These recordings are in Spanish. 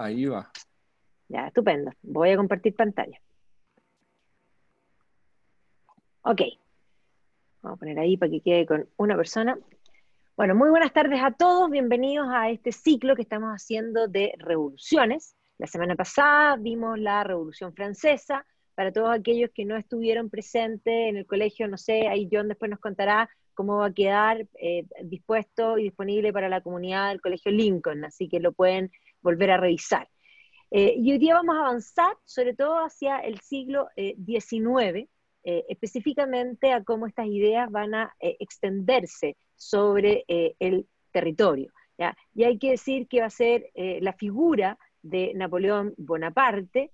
Ahí va. Ya, estupendo. Voy a compartir pantalla. Ok. Vamos a poner ahí para que quede con una persona. Bueno, muy buenas tardes a todos. Bienvenidos a este ciclo que estamos haciendo de revoluciones. La semana pasada vimos la Revolución Francesa. Para todos aquellos que no estuvieron presentes en el colegio, no sé, ahí John después nos contará cómo va a quedar eh, dispuesto y disponible para la comunidad del Colegio Lincoln. Así que lo pueden volver a revisar. Eh, y hoy día vamos a avanzar sobre todo hacia el siglo XIX, eh, eh, específicamente a cómo estas ideas van a extenderse sobre el territorio. Y hay que decir que va a ser la figura de Napoleón Bonaparte.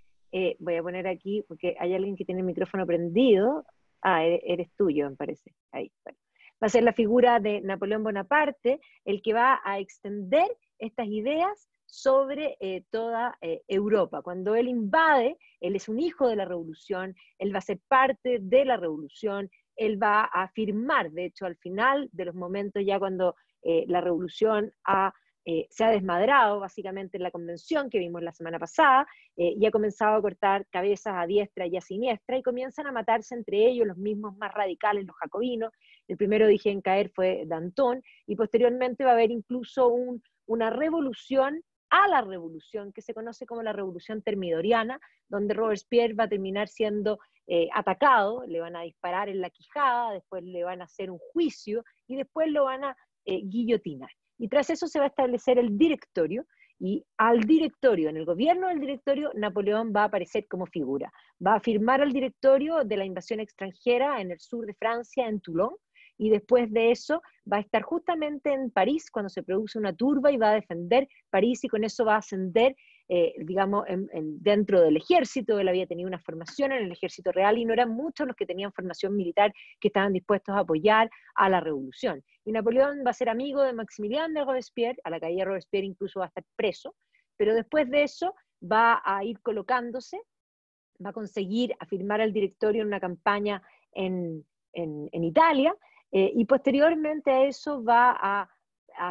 voy a poner aquí, porque hay alguien que tiene el micrófono prendido. Ah, eres, eres tuyo, me parece. Ahí, Va a ser la figura de Napoleón Bonaparte el que va a extender estas ideas sobre eh, toda eh, Europa. Cuando él invade, él es un hijo de la revolución, él va a ser parte de la revolución, él va a firmar, de hecho, al final de los momentos ya cuando eh, la revolución se ha desmadrado, básicamente en la convención que vimos la semana pasada, y ha comenzado a cortar cabezas a diestra y a siniestra, y comienzan a matarse entre ellos los mismos más radicales, los jacobinos. El primero dije en caer fue Danton, y posteriormente va a haber incluso una revolución a la revolución, que se conoce como la revolución termidoriana, donde Robespierre va a terminar siendo eh, atacado, le van a disparar en la quijada, después le van a hacer un juicio y después lo van a eh, guillotinar. Y tras eso se va a establecer el directorio, y al directorio, en el gobierno del directorio, Napoleón va a aparecer como figura. Va a firmar al directorio de la invasión extranjera en el sur de Francia, en Toulon, y después de eso va a estar justamente en París cuando se produce una turba y va a defender París y con eso va a ascender, eh, digamos, dentro del ejército. Él había tenido una formación en el ejército real y no eran muchos los que tenían formación militar que estaban dispuestos a apoyar a la revolución. Y Napoleón va a ser amigo de Maximiliano de Robespierre, a la caída de Robespierre incluso va a estar preso, pero después de eso va a ir colocándose, va a conseguir afirmar el directorio en una campaña en, en, en Italia, eh, y posteriormente a eso va a,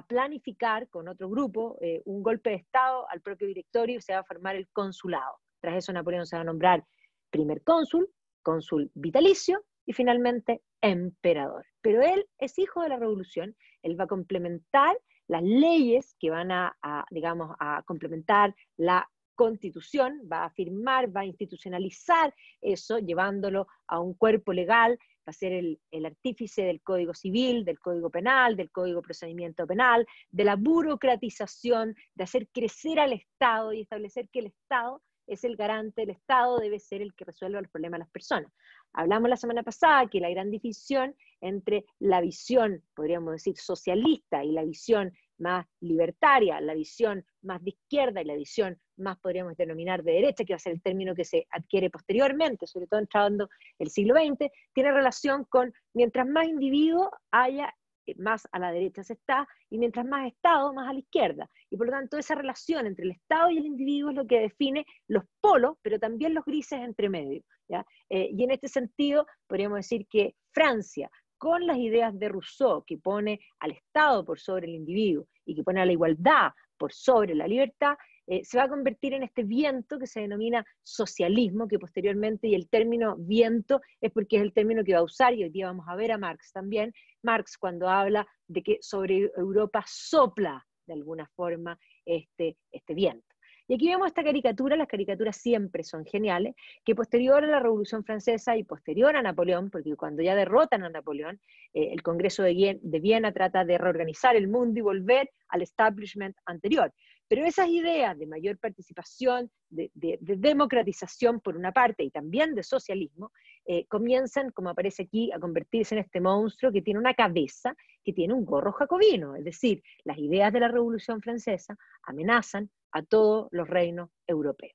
planificar con otro grupo eh, un golpe de Estado al propio directorio y se va a formar el consulado. Tras eso Napoleón se va a nombrar primer cónsul, cónsul vitalicio y finalmente emperador. Pero él es hijo de la revolución, él va a complementar las leyes que van a, a digamos, a complementar la constitución, va a firmar, va a institucionalizar eso, llevándolo a un cuerpo legal va a ser el, artífice del Código Civil, del Código Penal, del Código Procedimiento Penal, de la burocratización, de hacer crecer al Estado y establecer que el Estado es el garante, el Estado debe ser el que resuelva los problemas de las personas. Hablamos la semana pasada que la gran división entre la visión, podríamos decir, socialista y la visión más libertaria, la visión más de izquierda y la visión más podríamos denominar de derecha, que va a ser el término que se adquiere posteriormente, sobre todo entrando el siglo XX, tiene relación con mientras más individuo haya, eh, más a la derecha se está, y mientras más Estado, más a la izquierda. Y por lo tanto, esa relación entre el Estado y el individuo es lo que define los polos, pero también los grises entre medio. ¿ya? Eh, y en este sentido, podríamos decir que Francia, con las ideas de Rousseau, que pone al Estado por sobre el individuo y que pone a la igualdad por sobre la libertad, eh, se va a convertir en este viento que se denomina socialismo, que posteriormente, y el término viento es porque es el término que va a usar, y hoy día vamos a ver a Marx también, Marx cuando habla de que sobre Europa sopla de alguna forma este, este viento. Y aquí vemos esta caricatura, las caricaturas siempre son geniales, que posterior a la Revolución Francesa y posterior a Napoleón, porque cuando ya derrotan a Napoleón, eh, el Congreso de Viena, trata de reorganizar el mundo y volver al establishment anterior. Pero esas ideas de mayor participación, de, democratización por una parte y también de socialismo, eh, comienzan, como aparece aquí, a convertirse en este monstruo que tiene una cabeza, que tiene un gorro jacobino. Es decir, las ideas de la Revolución Francesa amenazan a todos los reinos europeos.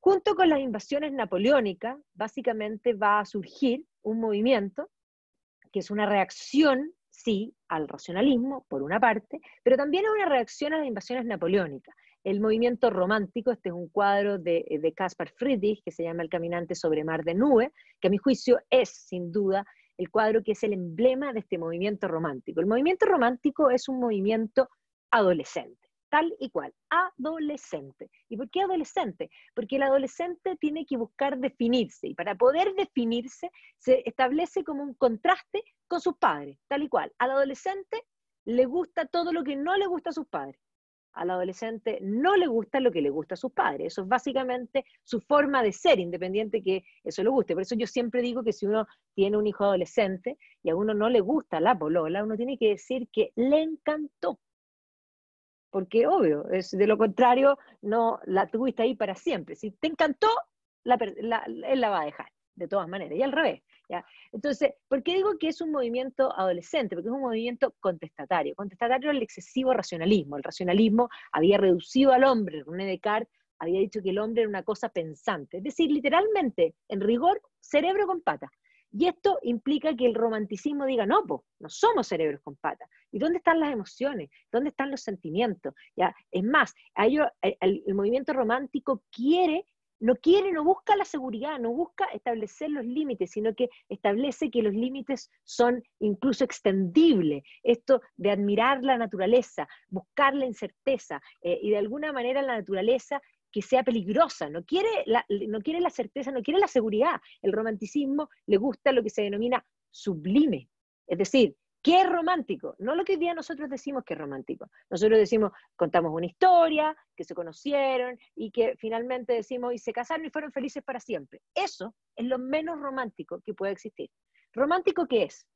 Junto con las invasiones napoleónicas, básicamente va a surgir un movimiento que es una reacción, sí, al racionalismo, por una parte, pero también es una reacción a las invasiones napoleónicas. El movimiento romántico, este es un cuadro de, Caspar Friedrich que se llama El caminante sobre mar de nube, que a mi juicio es, sin duda, el cuadro que es el emblema de este movimiento romántico. El movimiento romántico es un movimiento adolescente tal y cual, adolescente. ¿Y por qué adolescente? Porque el adolescente tiene que buscar definirse y para poder definirse se establece como un contraste con sus padres, tal y cual. Al adolescente le gusta todo lo que no le gusta a sus padres. Al adolescente no le gusta lo que le gusta a sus padres. Eso es básicamente su forma de ser, independiente que eso le guste. Por eso yo siempre digo que si uno tiene un hijo adolescente y a uno no le gusta la polola, uno tiene que decir que le encantó porque obvio, es, de lo contrario, no la tuviste ahí para siempre. Si te encantó, él la va a dejar, de todas maneras, y al revés. Entonces, ¿por qué digo que es un movimiento adolescente? Porque es un movimiento contestatario. Contestatario el excesivo racionalismo. El racionalismo había reducido al hombre, René Descartes había dicho que el hombre era una cosa pensante, es decir, literalmente, en rigor, cerebro con pata. Y esto implica que el romanticismo diga, no, pues no somos cerebros con patas. ¿Y dónde están las emociones? ¿Dónde están los sentimientos? ¿Ya? Es más, ello, el, movimiento romántico quiere, no quiere, no busca la seguridad, no busca establecer los límites, sino que establece que los límites son incluso extendibles. Esto de admirar la naturaleza, buscar la incerteza, eh, y de alguna manera la naturaleza que sea peligrosa, no quiere, la, no quiere la certeza, no quiere la seguridad. El romanticismo le gusta lo que se denomina sublime, es decir, ¿Qué es romántico? No lo que hoy día nosotros decimos que es romántico. Nosotros decimos, contamos una historia, que se conocieron y que finalmente decimos, y se casaron y fueron felices para siempre. Eso es lo menos romántico que puede existir. ¿Romántico qué es?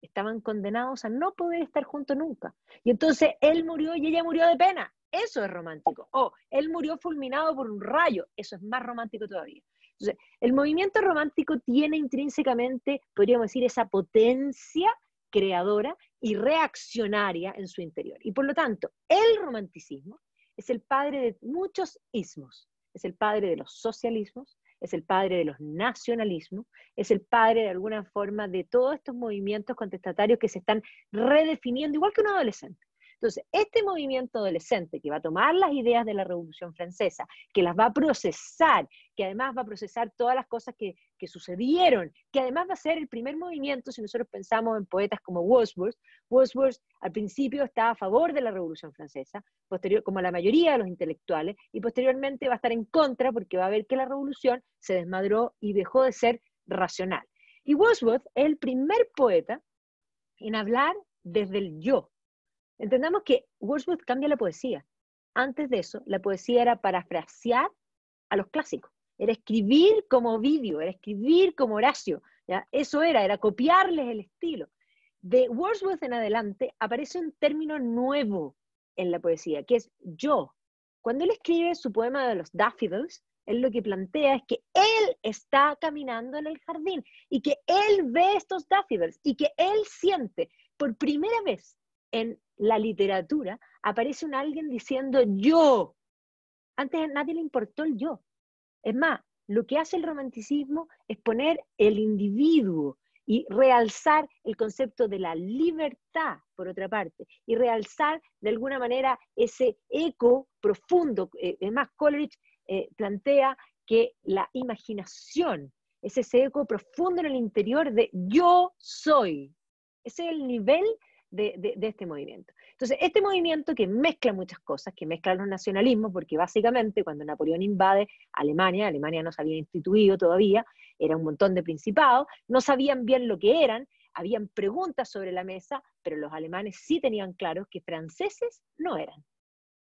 Estaban condenados a no poder estar juntos nunca. Y entonces él murió y ella murió de pena. Eso es romántico. O él murió fulminado por un rayo. Eso es más romántico todavía. Entonces, el movimiento romántico tiene intrínsecamente, podríamos decir, esa potencia creadora y reaccionaria en su interior. Y por lo tanto, el romanticismo es el padre de muchos ismos. Es el padre de los socialismos, es el padre de los nacionalismos, es el padre de alguna forma de todos estos movimientos contestatarios que se están redefiniendo, igual que un adolescente. Entonces, este movimiento adolescente que va a tomar las ideas de la Revolución Francesa, que las va a procesar, que además va a procesar todas las cosas que, sucedieron, que además va a ser el primer movimiento, si nosotros pensamos en poetas como Wordsworth, Wordsworth al principio estaba a favor de la Revolución Francesa, como la mayoría de los intelectuales, y posteriormente va a estar en contra porque va a ver que la Revolución se desmadró y dejó de ser racional. Y Wordsworth es el primer poeta en hablar desde el yo, Entendamos que Wordsworth cambia la poesía. Antes de eso, la poesía era parafrasear a los clásicos, era escribir como Ovidio, era escribir como Horacio, ¿ya? eso era, era copiarles el estilo. De Wordsworth en adelante aparece un término nuevo en la poesía, que es yo. Cuando él escribe su poema de los Daffodils, él lo que plantea es que él está caminando en el jardín y que él ve estos Daffodils, y que él siente por primera vez en la literatura, aparece un alguien diciendo yo. Antes a nadie le importó el yo. Es más, lo que hace el romanticismo es poner el individuo y realzar el concepto de la libertad, por otra parte, y realzar de alguna manera ese eco profundo. Eh, es más, Coleridge eh, plantea que la imaginación es ese eco profundo en el interior de yo soy. Ese es el nivel de, este movimiento. Entonces, este movimiento que mezcla muchas cosas, que mezcla los nacionalismos, porque básicamente cuando Napoleón invade Alemania, Alemania no se había instituido todavía, era un montón de principados, no sabían bien lo que eran, habían preguntas sobre la mesa, pero los alemanes sí tenían claro que franceses no eran.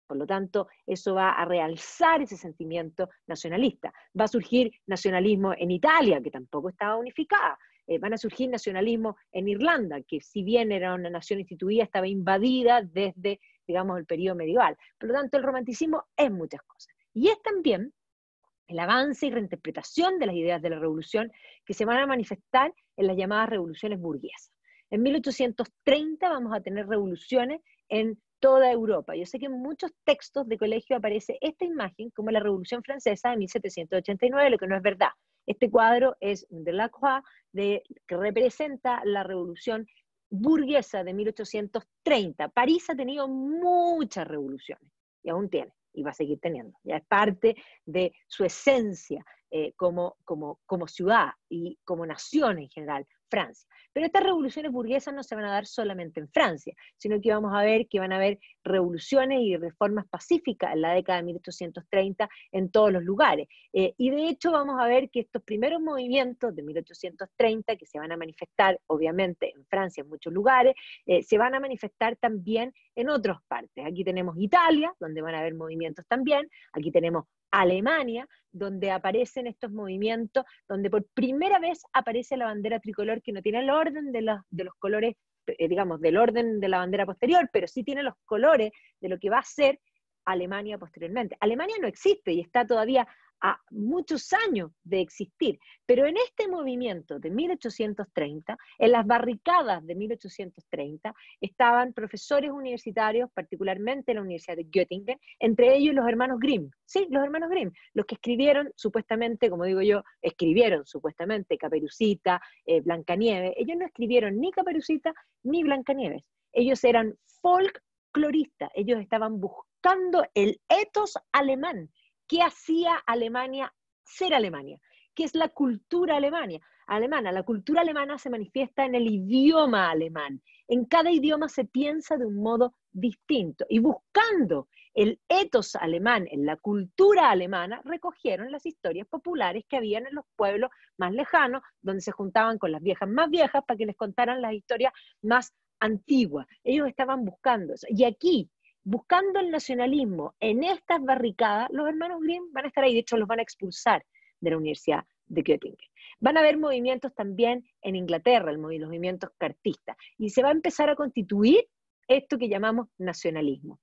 Por lo tanto, eso va a realzar ese sentimiento nacionalista. Va a surgir nacionalismo en Italia, que tampoco estaba unificada. Eh, van a surgir nacionalismos en Irlanda, que si bien era una nación instituida, estaba invadida desde, digamos, el periodo medieval. Por lo tanto, el romanticismo es muchas cosas. Y es también el avance y reinterpretación de las ideas de la revolución que se van a manifestar en las llamadas revoluciones burguesas. En 1830 vamos a tener revoluciones en toda Europa. Yo sé que en muchos textos de colegio aparece esta imagen como la Revolución Francesa de 1789, lo que no es verdad. Este cuadro es de Lacroix, de, que representa la revolución burguesa de 1830. París ha tenido muchas revoluciones y aún tiene y va a seguir teniendo. Ya es parte de su esencia eh, como ciudad y como nación en general, Francia. Pero estas revoluciones burguesas no se van a dar solamente en Francia, sino que vamos a ver que van a haber revoluciones y reformas pacíficas en la década de 1830 en todos los lugares. Eh, y de hecho vamos a ver que estos primeros movimientos de 1830, que se van a manifestar obviamente en Francia en muchos lugares, eh, se van a manifestar también en otras partes. Aquí tenemos Italia, donde van a haber movimientos también. Aquí tenemos Alemania, donde aparecen estos movimientos, donde por primera vez aparece la bandera tricolor que no tiene el orden de los, colores, eh, digamos, del orden de la bandera posterior, pero sí tiene los colores de lo que va a ser Alemania posteriormente. Alemania no existe y está todavía a muchos años de existir. Pero en este movimiento de 1830, en las barricadas de 1830, estaban profesores universitarios, particularmente en la Universidad de Göttingen, entre ellos los hermanos Grimm. Sí, los hermanos Grimm, los que escribieron supuestamente, como digo yo, escribieron supuestamente Caperucita, eh, Blancanieves. Ellos no escribieron ni Caperucita ni Blancanieves. Ellos eran folkloristas, ellos estaban buscando el etos alemán qué hacía Alemania ser Alemania, qué es la cultura alemana. alemana. La cultura alemana se manifiesta en el idioma alemán. En cada idioma se piensa de un modo distinto y buscando el etos alemán en la cultura alemana, recogieron las historias populares que habían en los pueblos más lejanos, donde se juntaban con las viejas más viejas para que les contaran las historias más antiguas. Ellos estaban buscando eso. Y aquí, buscando el nacionalismo en estas barricadas, los hermanos Grimm van a estar ahí, de hecho los van a expulsar de la Universidad de Göttingen. Van a haber movimientos también en Inglaterra, los movimientos cartistas, y se va a empezar a constituir esto que llamamos nacionalismo.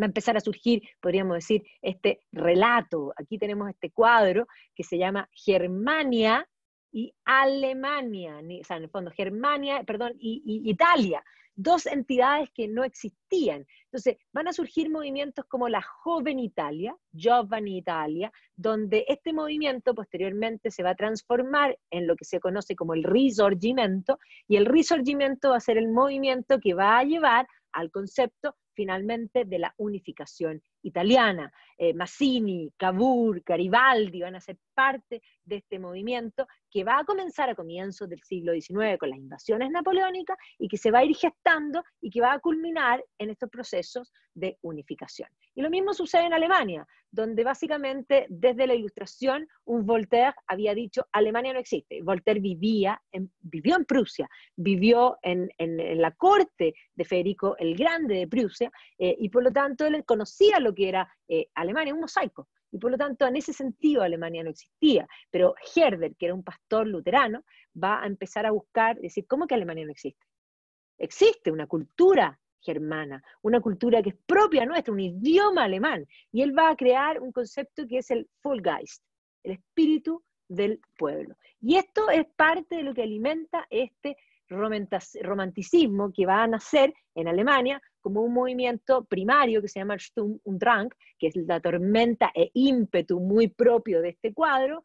Va a empezar a surgir, podríamos decir, este relato. Aquí tenemos este cuadro que se llama Germania y Alemania, o sea, en el fondo Germania, perdón, y Italia, dos entidades que no existían. Entonces, van a surgir movimientos como la Joven Italia, Giovani Italia, donde este movimiento posteriormente se va a transformar en lo que se conoce como el Risorgimento, y el Risorgimento va a ser el movimiento que va a llevar al concepto finalmente de la unificación italiana, eh, Massini, Cavour, Garibaldi van a ser parte de este movimiento que va a comenzar a comienzos del siglo XIX con las invasiones napoleónicas y que se va a ir gestando y que va a culminar en estos procesos de unificación. Y lo mismo sucede en Alemania, donde básicamente desde la Ilustración un Voltaire había dicho Alemania no existe. Voltaire vivía en, vivió en Prusia, vivió en, la corte de Federico el Grande de Prusia eh, y por lo tanto él conocía lo que era eh, Alemania, un mosaico. Y por lo tanto, en ese sentido, Alemania no existía. Pero Herder, que era un pastor luterano, va a empezar a buscar, decir, ¿cómo que Alemania no existe? Existe una cultura germana, una cultura que es propia nuestra, un idioma alemán. Y él va a crear un concepto que es el Volksgeist, el espíritu del pueblo. Y esto es parte de lo que alimenta este romanticismo que va a nacer en Alemania como un movimiento primario que se llama Sturm und Drang, que es la tormenta e ímpetu muy propio de este cuadro,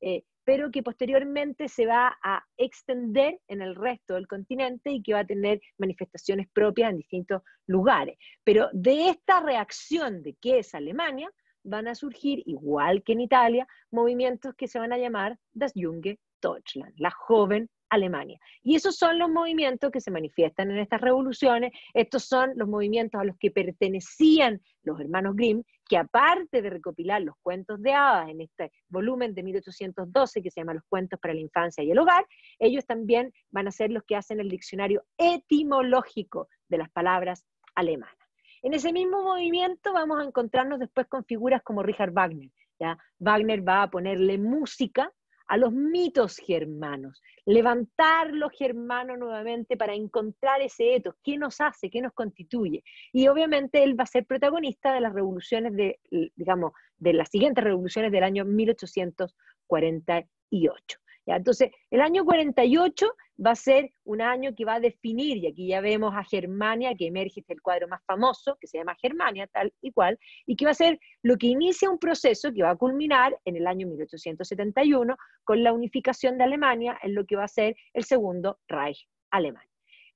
eh, pero que posteriormente se va a extender en el resto del continente y que va a tener manifestaciones propias en distintos lugares. Pero de esta reacción de que es Alemania, van a surgir, igual que en Italia, movimientos que se van a llamar Das Junge Deutschland, la joven Alemania. Y esos son los movimientos que se manifiestan en estas revoluciones, estos son los movimientos a los que pertenecían los hermanos Grimm, que aparte de recopilar los cuentos de hadas en este volumen de 1812 que se llama Los cuentos para la infancia y el hogar, ellos también van a ser los que hacen el diccionario etimológico de las palabras alemanas. En ese mismo movimiento vamos a encontrarnos después con figuras como Richard Wagner. ¿ya? Wagner va a ponerle música a los mitos germanos, levantar los germanos nuevamente para encontrar ese etos, qué nos hace, qué nos constituye. Y obviamente él va a ser protagonista de las revoluciones de, digamos, de las siguientes revoluciones del año 1848. Entonces, el año 48 va a ser un año que va a definir, y aquí ya vemos a Germania, que emerge este el cuadro más famoso, que se llama Germania, tal y cual, y que va a ser lo que inicia un proceso que va a culminar en el año 1871 con la unificación de Alemania en lo que va a ser el segundo Reich alemán.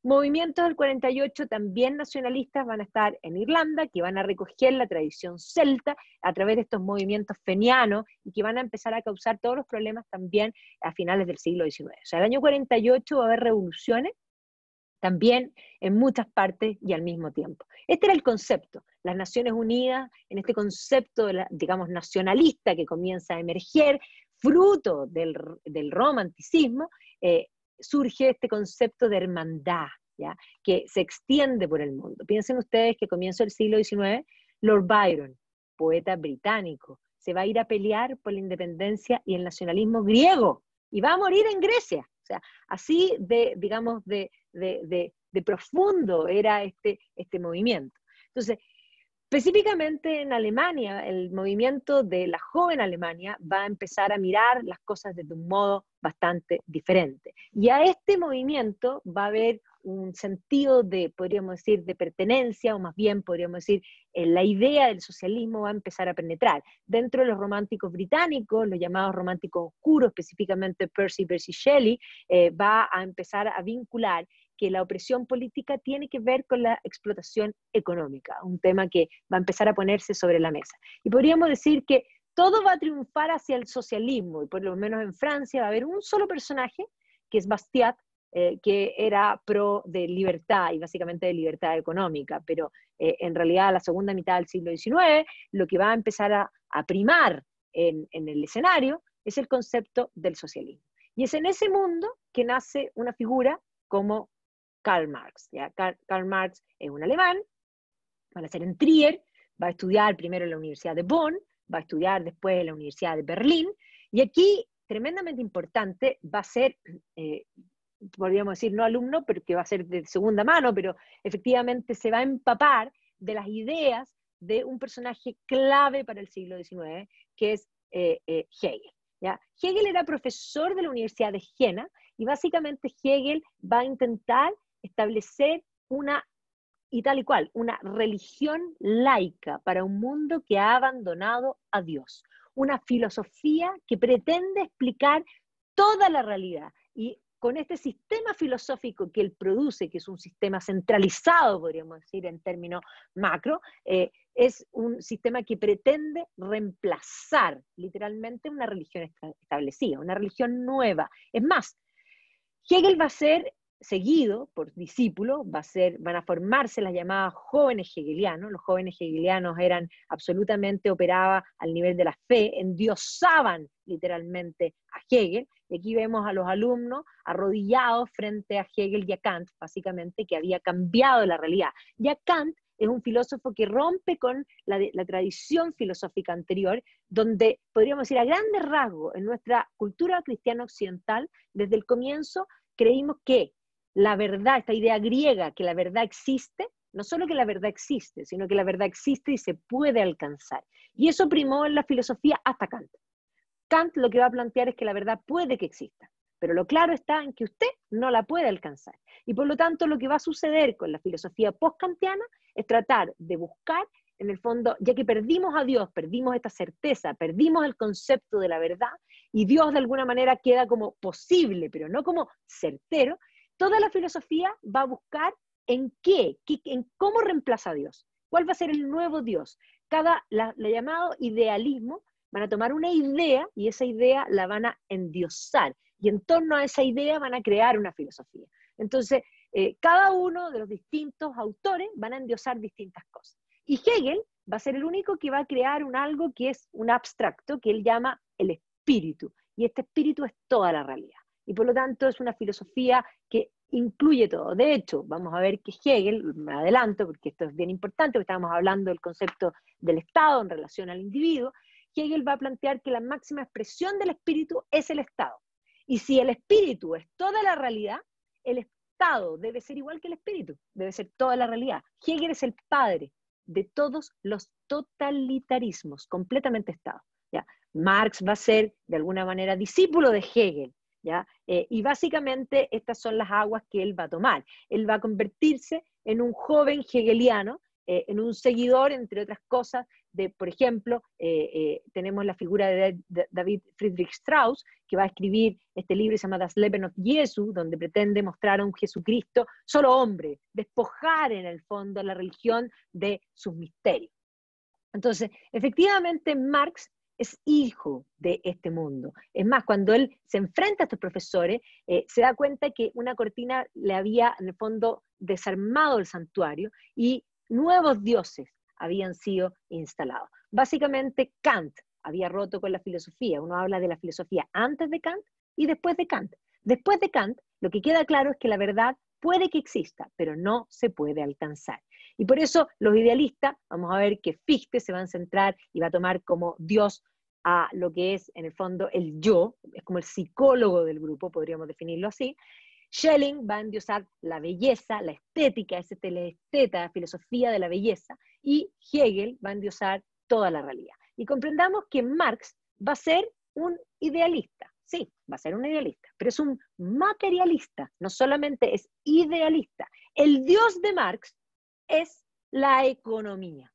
Movimientos del 48 también nacionalistas van a estar en Irlanda, que van a recoger la tradición celta a través de estos movimientos fenianos y que van a empezar a causar todos los problemas también a finales del siglo XIX. O sea, el año 48 va a haber revoluciones también en muchas partes y al mismo tiempo. Este era el concepto, las Naciones Unidas, en este concepto, de digamos, nacionalista que comienza a emerger, fruto del, romanticismo, eh, surge este concepto de hermandad, que se extiende por el mundo. Piensen ustedes que comienzo del siglo XIX, Lord Byron, poeta británico, se va a ir a pelear por la independencia y el nacionalismo griego y va a morir en Grecia. O sea, así de, digamos, de, profundo era este, este movimiento. Entonces, Específicamente en Alemania, el movimiento de la joven Alemania va a empezar a mirar las cosas desde un modo bastante diferente. Y a este movimiento va a haber un sentido de, podríamos decir, de pertenencia, o más bien podríamos decir, eh, la idea del socialismo va a empezar a penetrar. Dentro de los románticos británicos, los llamados románticos oscuros, específicamente Percy Percy Shelley, eh, va a empezar a vincular que la opresión política tiene que ver con la explotación económica, un tema que va a empezar a ponerse sobre la mesa. Y podríamos decir que todo va a triunfar hacia el socialismo, y por lo menos en Francia va a haber un solo personaje, que es Bastiat, eh, que era pro de libertad y básicamente de libertad económica, pero eh, en realidad a la segunda mitad del siglo XIX lo que va a empezar a, primar en, el escenario es el concepto del socialismo. Y es en ese mundo que nace una figura como Karl Marx. ¿ya? Karl, Marx es un alemán, va a nacer en Trier, va a estudiar primero en la Universidad de Bonn, va a estudiar después en la Universidad de Berlín. Y aquí, tremendamente importante, va a ser, eh, podríamos decir, no alumno, pero que va a ser de segunda mano, pero efectivamente se va a empapar de las ideas de un personaje clave para el siglo XIX, que es eh, eh, Hegel. ¿ya? Hegel era profesor de la Universidad de Jena y básicamente Hegel va a intentar establecer una y tal y cual, una religión laica para un mundo que ha abandonado a Dios, una filosofía que pretende explicar toda la realidad y con este sistema filosófico que él produce, que es un sistema centralizado, podríamos decir en términos macro, eh, es un sistema que pretende reemplazar literalmente una religión establecida, una religión nueva. Es más, Hegel va a ser seguido por discípulos, va a ser, van a formarse las llamadas jóvenes hegelianos. Los jóvenes hegelianos eran absolutamente, operaba al nivel de la fe, endiosaban literalmente a Hegel. Y aquí vemos a los alumnos arrodillados frente a Hegel y a Kant, básicamente, que había cambiado la realidad. Ya Kant es un filósofo que rompe con la, la, tradición filosófica anterior, donde podríamos decir a grandes rasgos, en nuestra cultura cristiana occidental, desde el comienzo creímos que la verdad, esta idea griega que la verdad existe, no solo que la verdad existe, sino que la verdad existe y se puede alcanzar. Y eso primó en la filosofía hasta Kant. Kant lo que va a plantear es que la verdad puede que exista, pero lo claro está en que usted no la puede alcanzar. Y por lo tanto lo que va a suceder con la filosofía post-kantiana es tratar de buscar, en el fondo, ya que perdimos a Dios, perdimos esta certeza, perdimos el concepto de la verdad, y Dios de alguna manera queda como posible, pero no como certero, Toda la filosofía va a buscar en qué, en cómo reemplaza a Dios, cuál va a ser el nuevo Dios. Cada, llamado idealismo, van a tomar una idea y esa idea la van a endiosar y en torno a esa idea van a crear una filosofía. Entonces, eh, cada uno de los distintos autores van a endiosar distintas cosas. Y Hegel va a ser el único que va a crear un algo que es un abstracto que él llama el espíritu. Y este espíritu es toda la realidad y por lo tanto es una filosofía que incluye todo. De hecho, vamos a ver que Hegel, me adelanto porque esto es bien importante, porque estábamos hablando del concepto del Estado en relación al individuo, Hegel va a plantear que la máxima expresión del espíritu es el Estado. Y si el espíritu es toda la realidad, el Estado debe ser igual que el espíritu, debe ser toda la realidad. Hegel es el padre de todos los totalitarismos, completamente Estado. ¿ya? Marx va a ser, de alguna manera, discípulo de Hegel, eh, y básicamente estas son las aguas que él va a tomar. Él va a convertirse en un joven hegeliano, eh, en un seguidor, entre otras cosas, de, por ejemplo, eh, tenemos la figura de David Friedrich Strauss, que va a escribir este libro llamado se llama Das Leben of donde pretende mostrar a un Jesucristo solo hombre, despojar en el fondo la religión de sus misterios. Entonces, efectivamente, Marx es hijo de este mundo. Es más, cuando él se enfrenta a estos profesores, eh, se da cuenta que una cortina le había, en el fondo, desarmado el santuario y nuevos dioses habían sido instalados. Básicamente, Kant había roto con la filosofía. Uno habla de la filosofía antes de Kant y después de Kant. Después de Kant, lo que queda claro es que la verdad puede que exista, pero no se puede alcanzar. Y por eso los idealistas, vamos a ver que Fichte se va a centrar y va a tomar como Dios a lo que es en el fondo el yo, es como el psicólogo del grupo, podríamos definirlo así. Schelling va a endiosar la belleza, la estética, ese la filosofía de la belleza, y Hegel va a endiosar toda la realidad. Y comprendamos que Marx va a ser un idealista, sí, va a ser un idealista, pero es un materialista, no solamente es idealista. El dios de Marx es la economía.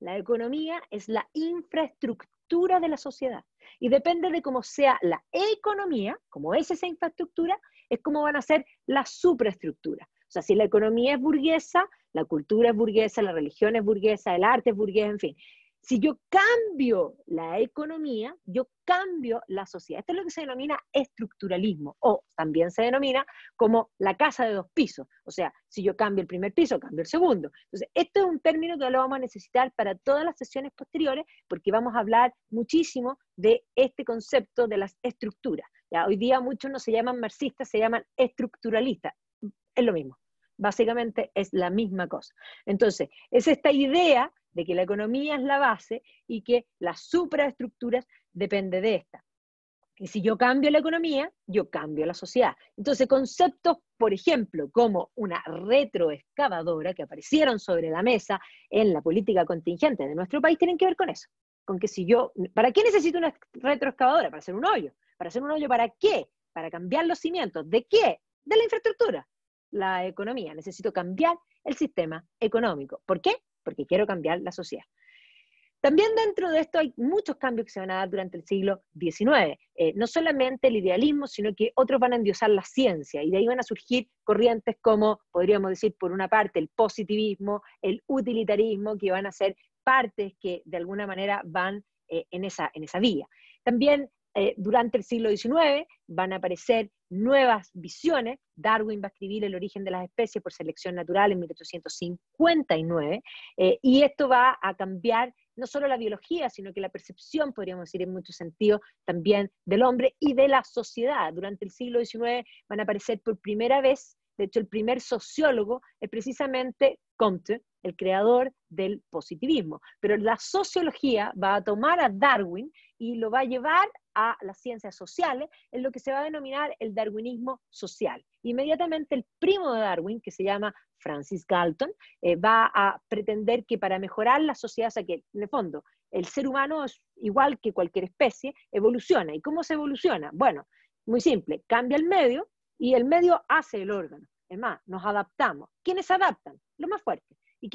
La economía es la infraestructura de la sociedad. Y depende de cómo sea la economía, cómo es esa infraestructura, es cómo van a ser las supraestructuras. O sea, si la economía es burguesa, la cultura es burguesa, la religión es burguesa, el arte es burgués, en fin. Si yo cambio la economía, yo cambio la sociedad. Esto es lo que se denomina estructuralismo o también se denomina como la casa de dos pisos. O sea, si yo cambio el primer piso, cambio el segundo. Entonces, esto es un término que lo vamos a necesitar para todas las sesiones posteriores porque vamos a hablar muchísimo de este concepto de las estructuras. Ya, hoy día muchos no se llaman marxistas, se llaman estructuralistas. Es lo mismo. Básicamente es la misma cosa. Entonces, es esta idea de que la economía es la base y que las supraestructuras dependen de esta. Y si yo cambio la economía, yo cambio la sociedad. Entonces, conceptos, por ejemplo, como una retroexcavadora que aparecieron sobre la mesa en la política contingente de nuestro país, tienen que ver con eso. Con que si yo, ¿para qué necesito una retroexcavadora? Para hacer un hoyo. ¿Para hacer un hoyo para qué? Para cambiar los cimientos. ¿De qué? De la infraestructura. La economía. Necesito cambiar el sistema económico. ¿Por qué? porque quiero cambiar la sociedad. También dentro de esto hay muchos cambios que se van a dar durante el siglo XIX. Eh, no solamente el idealismo, sino que otros van a endiosar la ciencia y de ahí van a surgir corrientes como, podríamos decir, por una parte, el positivismo, el utilitarismo, que van a ser partes que de alguna manera van eh, en, esa, en esa vía. También eh, durante el siglo XIX van a aparecer nuevas visiones. Darwin va a escribir El origen de las especies por selección natural en 1859, eh, y esto va a cambiar no solo la biología, sino que la percepción, podríamos decir en muchos sentidos, también del hombre y de la sociedad. Durante el siglo XIX van a aparecer por primera vez de hecho, el primer sociólogo es precisamente Comte, el creador del positivismo. Pero la sociología va a tomar a Darwin y lo va a llevar a las ciencias sociales, en lo que se va a denominar el darwinismo social. Inmediatamente el primo de Darwin, que se llama Francis Galton, eh, va a pretender que para mejorar la sociedad, o que en el fondo el ser humano es igual que cualquier especie, evoluciona. ¿Y cómo se evoluciona? Bueno, muy simple, cambia el medio y el medio hace el órgano. Es más, nos adaptamos. ¿Quiénes adaptan? Los más fuertes. ¿Y,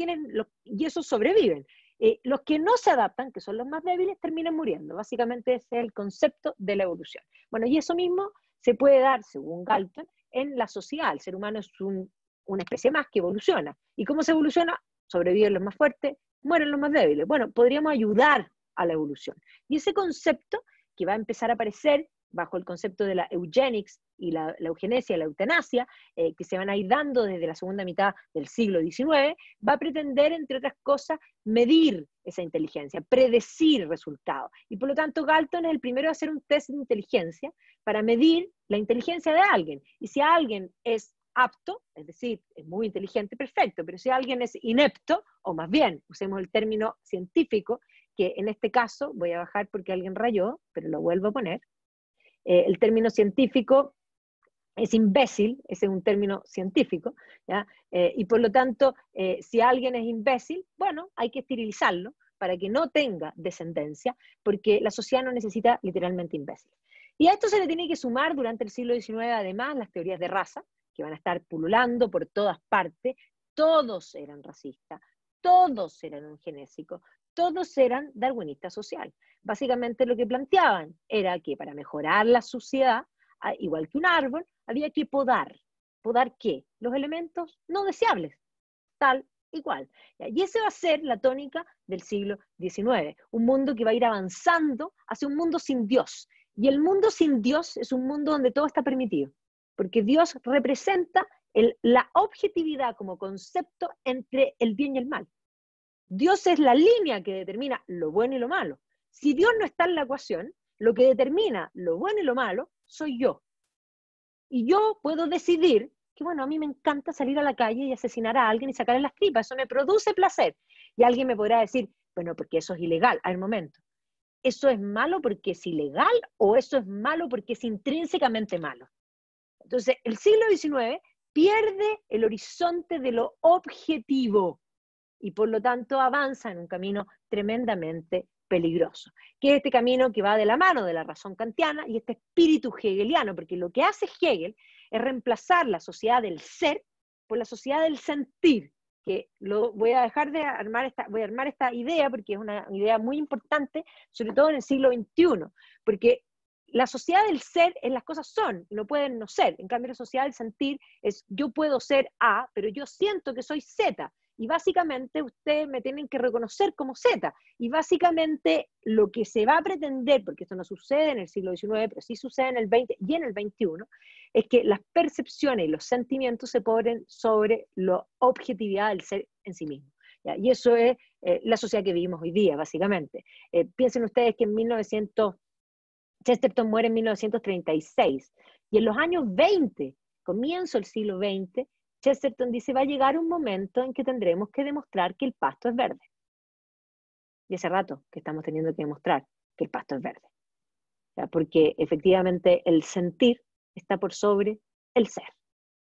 y esos sobreviven. Eh, los que no se adaptan, que son los más débiles, terminan muriendo. Básicamente ese es el concepto de la evolución. Bueno, y eso mismo se puede dar, según Galton, en la sociedad. El ser humano es un, una especie más que evoluciona. ¿Y cómo se evoluciona? Sobreviven los más fuertes, mueren los más débiles. Bueno, podríamos ayudar a la evolución. Y ese concepto que va a empezar a aparecer bajo el concepto de la eugenics y la, eugenesia, la eutanasia, eh, que se van a ir dando desde la segunda mitad del siglo XIX, va a pretender, entre otras cosas, medir esa inteligencia, predecir resultados. Y por lo tanto, Galton es el primero a hacer un test de inteligencia para medir la inteligencia de alguien. Y si alguien es apto, es decir, es muy inteligente, perfecto, pero si alguien es inepto, o más bien, usemos el término científico, que en este caso voy a bajar porque alguien rayó, pero lo vuelvo a poner, eh, el término científico es imbécil, ese es un término científico, eh, y por lo tanto, eh, si alguien es imbécil, bueno, hay que esterilizarlo para que no tenga descendencia, porque la sociedad no necesita literalmente imbécil. Y a esto se le tiene que sumar durante el siglo XIX, además, las teorías de raza, que van a estar pululando por todas partes. Todos eran racistas, todos eran un genésico, todos eran darwinistas social. Básicamente lo que planteaban era que para mejorar la sociedad, igual que un árbol, había que podar. ¿Podar qué? Los elementos no deseables, tal y cual. Y esa va a ser la tónica del siglo XIX, un mundo que va a ir avanzando hacia un mundo sin Dios. Y el mundo sin Dios es un mundo donde todo está permitido, porque Dios representa la objetividad como concepto entre el bien y el mal. Dios es la línea que determina lo bueno y lo malo. Si Dios no está en la ecuación, lo que determina lo bueno y lo malo soy yo. Y yo puedo decidir que, bueno, a mí me encanta salir a la calle y asesinar a alguien y sacarle las tripas, eso me produce placer. Y alguien me podrá decir, bueno, porque eso es ilegal, al momento. ¿Eso es malo porque es ilegal o eso es malo porque es intrínsecamente malo? Entonces, el siglo XIX pierde el horizonte de lo objetivo y por lo tanto avanza en un camino tremendamente peligroso, que es este camino que va de la mano de la razón kantiana y este espíritu hegeliano, porque lo que hace Hegel es reemplazar la sociedad del ser por la sociedad del sentir, que lo voy a dejar de armar esta, voy a armar esta idea porque es una idea muy importante, sobre todo en el siglo XXI, porque la sociedad del ser es las cosas son, no pueden no ser. En cambio, la sociedad del sentir es yo puedo ser A, pero yo siento que soy Z y básicamente ustedes me tienen que reconocer como Z. Y básicamente lo que se va a pretender, porque esto no sucede en el siglo XIX, pero sí sucede en el XX y en el XXI, es que las percepciones y los sentimientos se ponen sobre la objetividad del ser en sí mismo. Y eso es eh, la sociedad que vivimos hoy día, básicamente. Eh, piensen ustedes que en 1900, Chesterton muere en 1936, y en los años 20, comienzo el siglo XX, Chesterton dice, va a llegar un momento en que tendremos que demostrar que el pasto es verde. Y hace rato que estamos teniendo que demostrar que el pasto es verde. porque efectivamente el sentir está por sobre el ser.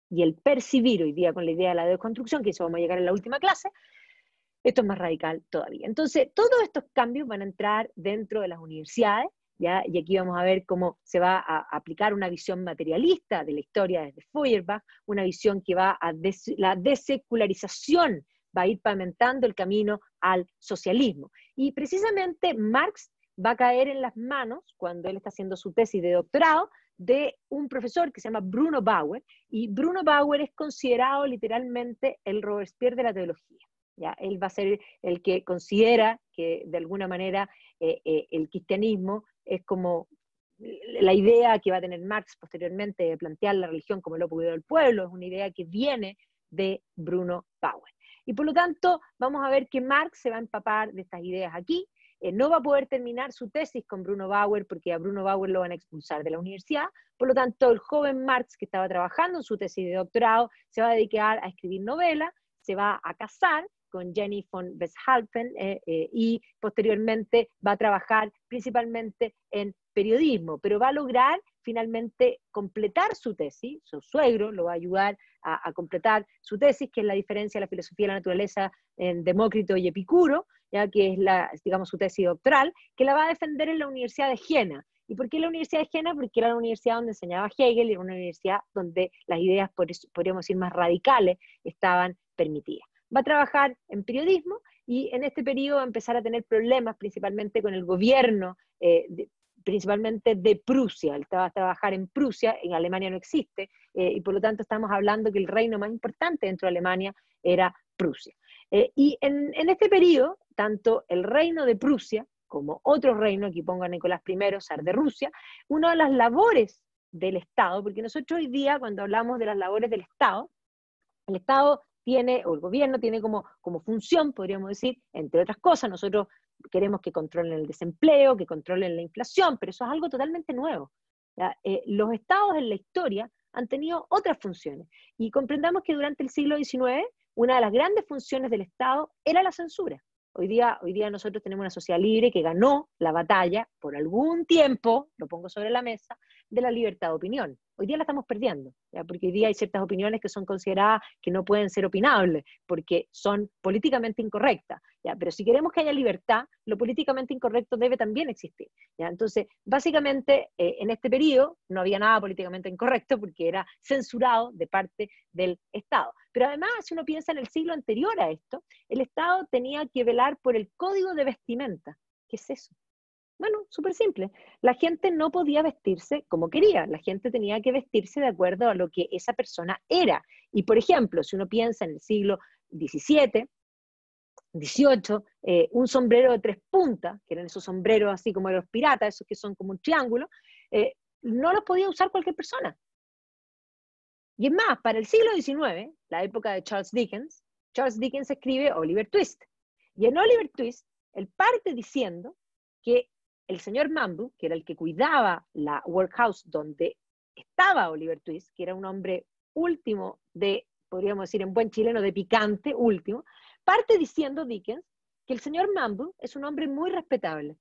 Y el percibir hoy día con la idea de la deconstrucción, que eso vamos a llegar en la última clase, esto es más radical todavía. Entonces, todos estos cambios van a entrar dentro de las universidades y aquí vamos a ver cómo se va a aplicar una visión materialista de la historia desde Feuerbach, una visión que va a la desecularización va a ir pavimentando el camino al socialismo. Y precisamente Marx va a caer en las manos, cuando él está haciendo su tesis de doctorado, de un profesor que se llama Bruno Bauer, y Bruno Bauer es considerado literalmente el Robespierre de la teología. ¿ya? Él va a ser el que considera que de alguna manera eh, eh, el cristianismo es como la idea que va a tener Marx posteriormente de plantear la religión como el opio del pueblo, es una idea que viene de Bruno Bauer. Y por lo tanto, vamos a ver que Marx se va a empapar de estas ideas aquí. Eh, no va a poder terminar su tesis con Bruno Bauer porque a Bruno Bauer lo van a expulsar de la universidad. Por lo tanto, el joven Marx que estaba trabajando en su tesis de doctorado se va a dedicar a escribir novelas, se va a casar con Jenny von Westhalpen eh, eh, y posteriormente va a trabajar principalmente en periodismo, pero va a lograr finalmente completar su tesis, su suegro lo va a ayudar a, completar su tesis, que es la diferencia de la filosofía de la naturaleza en Demócrito y Epicuro, ya que es la, digamos, su tesis doctoral, que la va a defender en la Universidad de Jena. ¿Y por qué la Universidad de Jena? Porque era la universidad donde enseñaba Hegel, era una universidad donde las ideas, podríamos decir, más radicales estaban permitidas va a trabajar en periodismo y en este periodo va a empezar a tener problemas principalmente con el gobierno, eh, principalmente de Prusia. Él estaba a trabajar en Prusia, en Alemania no existe, eh, y por lo tanto estamos hablando que el reino más importante dentro de Alemania era Prusia. Eh, y en, este periodo, tanto el reino de Prusia como otro reino, aquí pongo a Nicolás I, zar de Rusia, una de las labores del Estado, porque nosotros hoy día cuando hablamos de las labores del Estado, el Estado tiene, o el gobierno tiene como, función, podríamos decir, entre otras cosas, nosotros queremos que controlen el desempleo, que controlen la inflación, pero eso es algo totalmente nuevo. Eh, los estados en la historia han tenido otras funciones. Y comprendamos que durante el siglo XIX, una de las grandes funciones del Estado era la censura. Hoy día, hoy día nosotros tenemos una sociedad libre que ganó la batalla por algún tiempo, lo pongo sobre la mesa, de la libertad de opinión. Hoy día la estamos perdiendo, porque hoy día hay ciertas opiniones que son consideradas que no pueden ser opinables, porque son políticamente incorrectas. Pero si queremos que haya libertad, lo políticamente incorrecto debe también existir. ¿ya? Entonces, básicamente, eh, en este periodo no había nada políticamente incorrecto porque era censurado de parte del Estado. Pero además, si uno piensa en el siglo anterior a esto, el Estado tenía que velar por el código de vestimenta. ¿Qué es eso? Bueno, súper simple. La gente no podía vestirse como quería, la gente tenía que vestirse de acuerdo a lo que esa persona era. Y por ejemplo, si uno piensa en el siglo XVII, XVIII, eh, un sombrero de tres puntas, que eran esos sombreros así como los piratas, esos que son como un triángulo, eh, no los podía usar cualquier persona. Y es más, para el siglo XIX, la época de Charles Dickens, Charles Dickens escribe Oliver Twist. Y en Oliver Twist, él parte diciendo que el señor Mambu, que era el que cuidaba la workhouse donde estaba Oliver Twist, que era un hombre último de, podríamos decir en buen chileno, de picante, último, parte diciendo Dickens que el señor Mambu es un hombre muy respetable,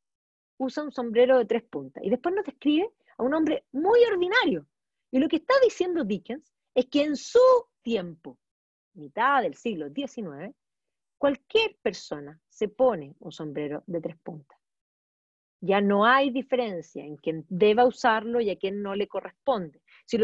usa un sombrero de tres puntas, y después nos describe a un hombre muy ordinario. Y lo que está diciendo Dickens es que en su tiempo, mitad del siglo XIX, cualquier persona se pone un sombrero de tres puntas. Ya no hay diferencia en quien deba usarlo y a quien no le corresponde. Si,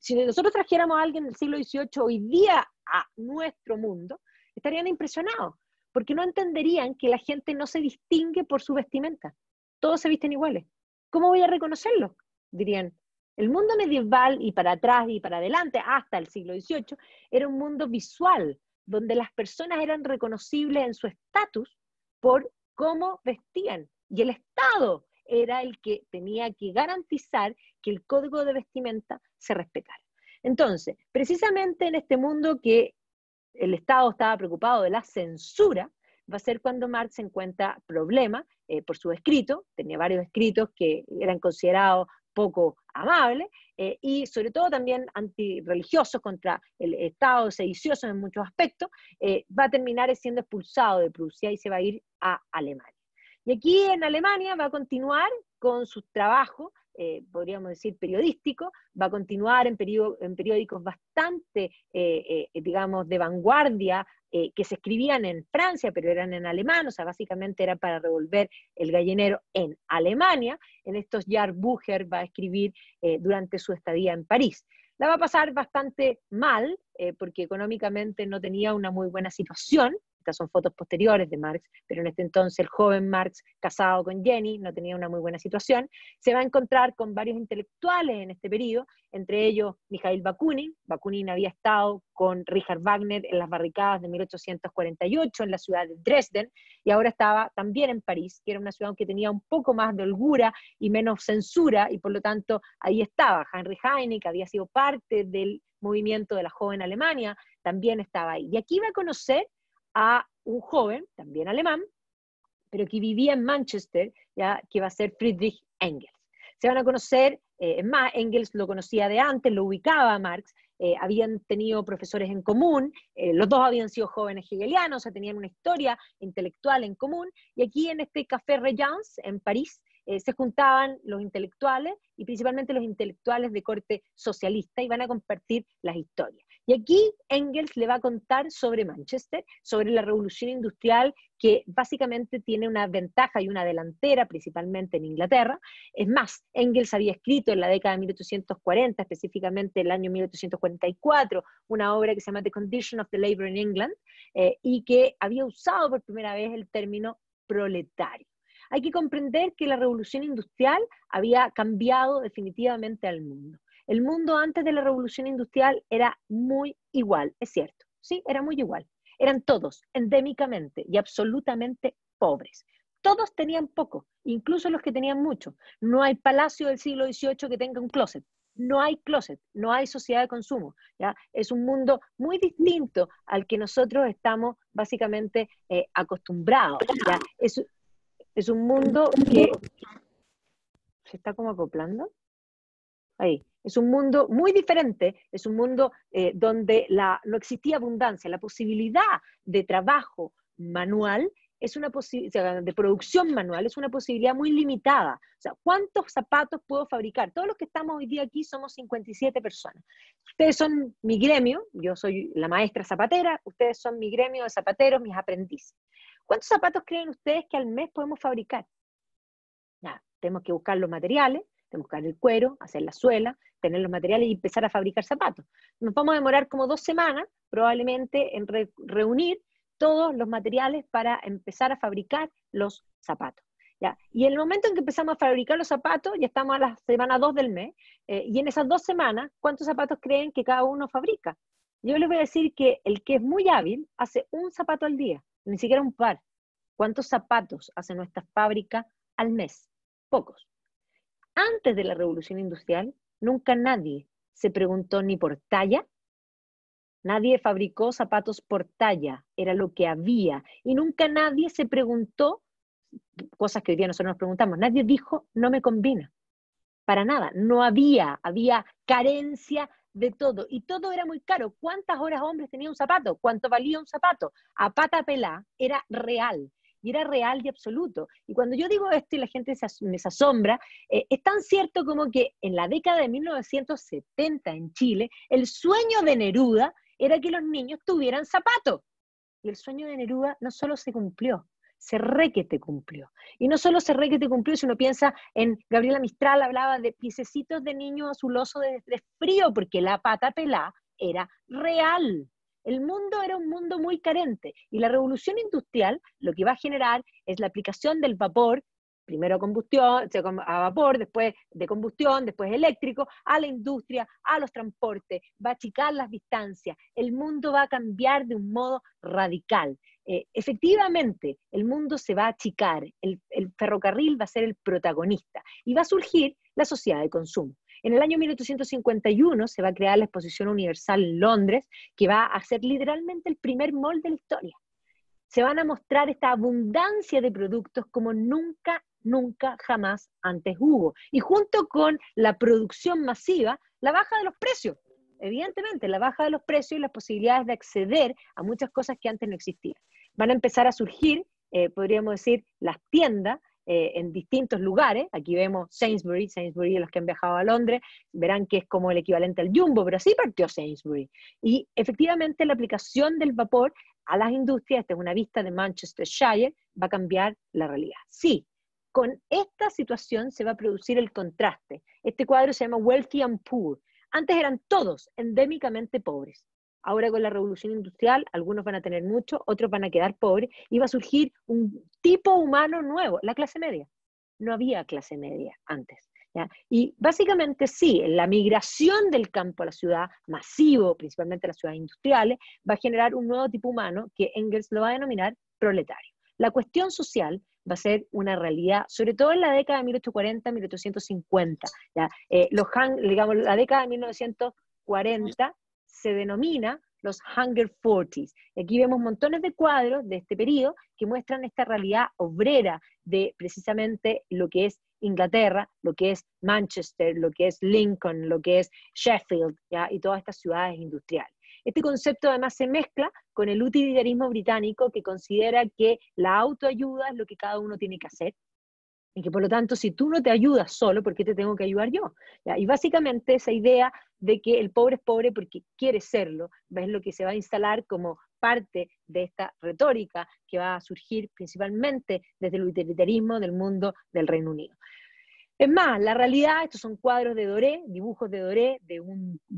si nosotros trajéramos a alguien del siglo XVIII hoy día a nuestro mundo, estarían impresionados, porque no entenderían que la gente no se distingue por su vestimenta. Todos se visten iguales. ¿Cómo voy a reconocerlo? Dirían, el mundo medieval y para atrás y para adelante, hasta el siglo XVIII, era un mundo visual, donde las personas eran reconocibles en su estatus por cómo vestían. Y el Estado era el que tenía que garantizar que el código de vestimenta se respetara. Entonces, precisamente en este mundo que el Estado estaba preocupado de la censura, va a ser cuando Marx encuentra problemas eh, por su escrito, tenía varios escritos que eran considerados poco amables, eh, y sobre todo también antirreligiosos contra el Estado, sediciosos en muchos aspectos, eh, va a terminar siendo expulsado de Prusia y se va a ir a Alemania. Y aquí en Alemania va a continuar con su trabajo, eh, podríamos decir periodístico, va a continuar en, periódicos, bastante, eh, eh, digamos, de vanguardia, que se escribían en Francia, pero eran en alemán, o sea, básicamente era para revolver el gallinero en Alemania. En estos Jar Bucher va a escribir durante su estadía en París la va a pasar bastante mal, porque económicamente no tenía una muy buena situación, estas son fotos posteriores de Marx, pero en este entonces el joven Marx, casado con Jenny, no tenía una muy buena situación, se va a encontrar con varios intelectuales en este periodo, entre ellos Mikhail Bakunin. Bakunin había estado con Richard Wagner en las barricadas de 1848 en la ciudad de Dresden y ahora estaba también en París, que era una ciudad que tenía un poco más de holgura y menos censura y por lo tanto ahí estaba Henry Heine, que había sido parte del movimiento de la joven Alemania, también estaba ahí. Y aquí va a conocer a un joven, también alemán, pero que vivía en Manchester, ya que va a ser Friedrich Engels. Se van a conocer, eh, más, Engels lo conocía de antes, lo ubicaba Marx, eh, habían tenido profesores en común, eh, los dos habían sido jóvenes hegelianos, o sea, tenían una historia intelectual en común, y aquí en este Café Rejans, en París, eh, se juntaban los intelectuales y principalmente los intelectuales de corte socialista y van a compartir las historias. Y aquí Engels le va a contar sobre Manchester, sobre la revolución industrial que básicamente tiene una ventaja y una delantera, principalmente en Inglaterra. Es más, Engels había escrito en la década de 1840, específicamente el año 1844, una obra que se llama The Condition of the Labor in England, eh, y que había usado por primera vez el término proletario. Hay que comprender que la revolución industrial había cambiado definitivamente al mundo. El mundo antes de la revolución industrial era muy igual, es cierto, sí, era muy igual. Eran todos endémicamente y absolutamente pobres. Todos tenían poco, incluso los que tenían mucho. No hay palacio del siglo XVIII que tenga un closet. No hay closet, no hay sociedad de consumo. Es un mundo muy distinto al que nosotros estamos básicamente eh, acostumbrados. Es, es un mundo que... ¿Se está como acoplando? Ahí. Es un mundo muy diferente, es un mundo eh, donde no existía abundancia, la posibilidad de trabajo manual es una de producción manual es una posibilidad muy limitada. O sea, ¿cuántos zapatos puedo fabricar? Todos los que estamos hoy día aquí somos 57 personas. Ustedes son mi gremio, yo soy la maestra zapatera, ustedes son mi gremio de zapateros, mis aprendices. ¿Cuántos zapatos creen ustedes que al mes podemos fabricar? tenemos que buscar los materiales, de buscar el cuero, hacer la suela, tener los materiales y empezar a fabricar zapatos. Nos vamos a demorar como dos semanas probablemente en reunir todos los materiales para empezar a fabricar los zapatos. ¿ya? Y el momento en que empezamos a fabricar los zapatos, ya estamos a la semana 2 del mes, eh, y en esas dos semanas, ¿cuántos zapatos creen que cada uno fabrica? Yo les voy a decir que el que es muy hábil hace un zapato al día, ni siquiera un par. ¿Cuántos zapatos hace nuestra fábrica al mes? Pocos antes de la revolución industrial, nunca nadie se preguntó ni por talla. Nadie fabricó zapatos por talla, era lo que había. Y nunca nadie se preguntó cosas que hoy día nosotros nos preguntamos. Nadie dijo, no me combina. Para nada, no había, había carencia de todo. Y todo era muy caro. ¿Cuántas horas hombres tenía un zapato? ¿Cuánto valía un zapato? A pata pelá era real era real y absoluto. Y cuando yo digo esto y la gente se me asombra, eh, es tan cierto como que en la década de 1970 en Chile, el sueño de Neruda era que los niños tuvieran zapatos. Y el sueño de Neruda no solo se cumplió, se re que te cumplió. Y no solo se re que te cumplió, si uno piensa en Gabriela Mistral, hablaba de piececitos de niño azuloso de, de frío, porque la pata pelá era real. El mundo era un mundo muy carente y la revolución industrial lo que va a generar es la aplicación del vapor, primero combustión, a vapor, después de combustión, después eléctrico, a la industria, a los transportes, va a achicar las distancias, el mundo va a cambiar de un modo radical. Eh, efectivamente, el mundo se va a achicar, el ferrocarril va a ser el protagonista y va a surgir la sociedad de consumo. En el año 1851 se va a crear la Exposición Universal en Londres, que va a ser literalmente el primer mall de la historia. Se van a mostrar esta abundancia de productos como nunca, nunca, jamás antes hubo. Y junto con la producción masiva, la baja de los precios. Evidentemente, la baja de los precios y las posibilidades de acceder a muchas cosas que antes no existían. Van a empezar a surgir, eh, podríamos decir, las tiendas, eh, en distintos lugares. Aquí vemos Sainsbury, Sainsbury, los que han viajado a Londres, verán que es como el equivalente al Jumbo, pero así partió Sainsbury. Y efectivamente la aplicación del vapor a las industrias, esta es una vista de Manchester Shire, va a cambiar la realidad. Sí, con esta situación se va a producir el contraste. Este cuadro se llama Wealthy and Poor. Antes eran todos endémicamente pobres. Ahora con la revolución industrial, algunos van a tener mucho, otros van a quedar pobres y va a surgir un tipo humano nuevo, la clase media. No había clase media antes. Y básicamente sí, la migración del campo a la ciudad, masivo, principalmente a las ciudades industriales, va a generar un nuevo tipo humano que Engels lo va a denominar proletario. La cuestión social va a ser una realidad, sobre todo en la década de 1840, 1850. Eh, los Han, digamos, la década de 1940 se denomina los Hunger Forties. Y aquí vemos montones de cuadros de este periodo que muestran esta realidad obrera de precisamente lo que es Inglaterra, lo que es Manchester, lo que es Lincoln, lo que es Sheffield ¿ya? y todas estas ciudades industriales. Este concepto además se mezcla con el utilitarismo británico que considera que la autoayuda es lo que cada uno tiene que hacer y que por lo tanto, si tú no te ayudas solo, ¿por qué te tengo que ayudar yo? Y básicamente esa idea de que el pobre es pobre porque quiere serlo, es lo que se va a instalar como parte de esta retórica que va a surgir principalmente desde el utilitarismo del mundo del Reino Unido. Es más, la realidad, estos son cuadros de Doré, dibujos de Doré, de,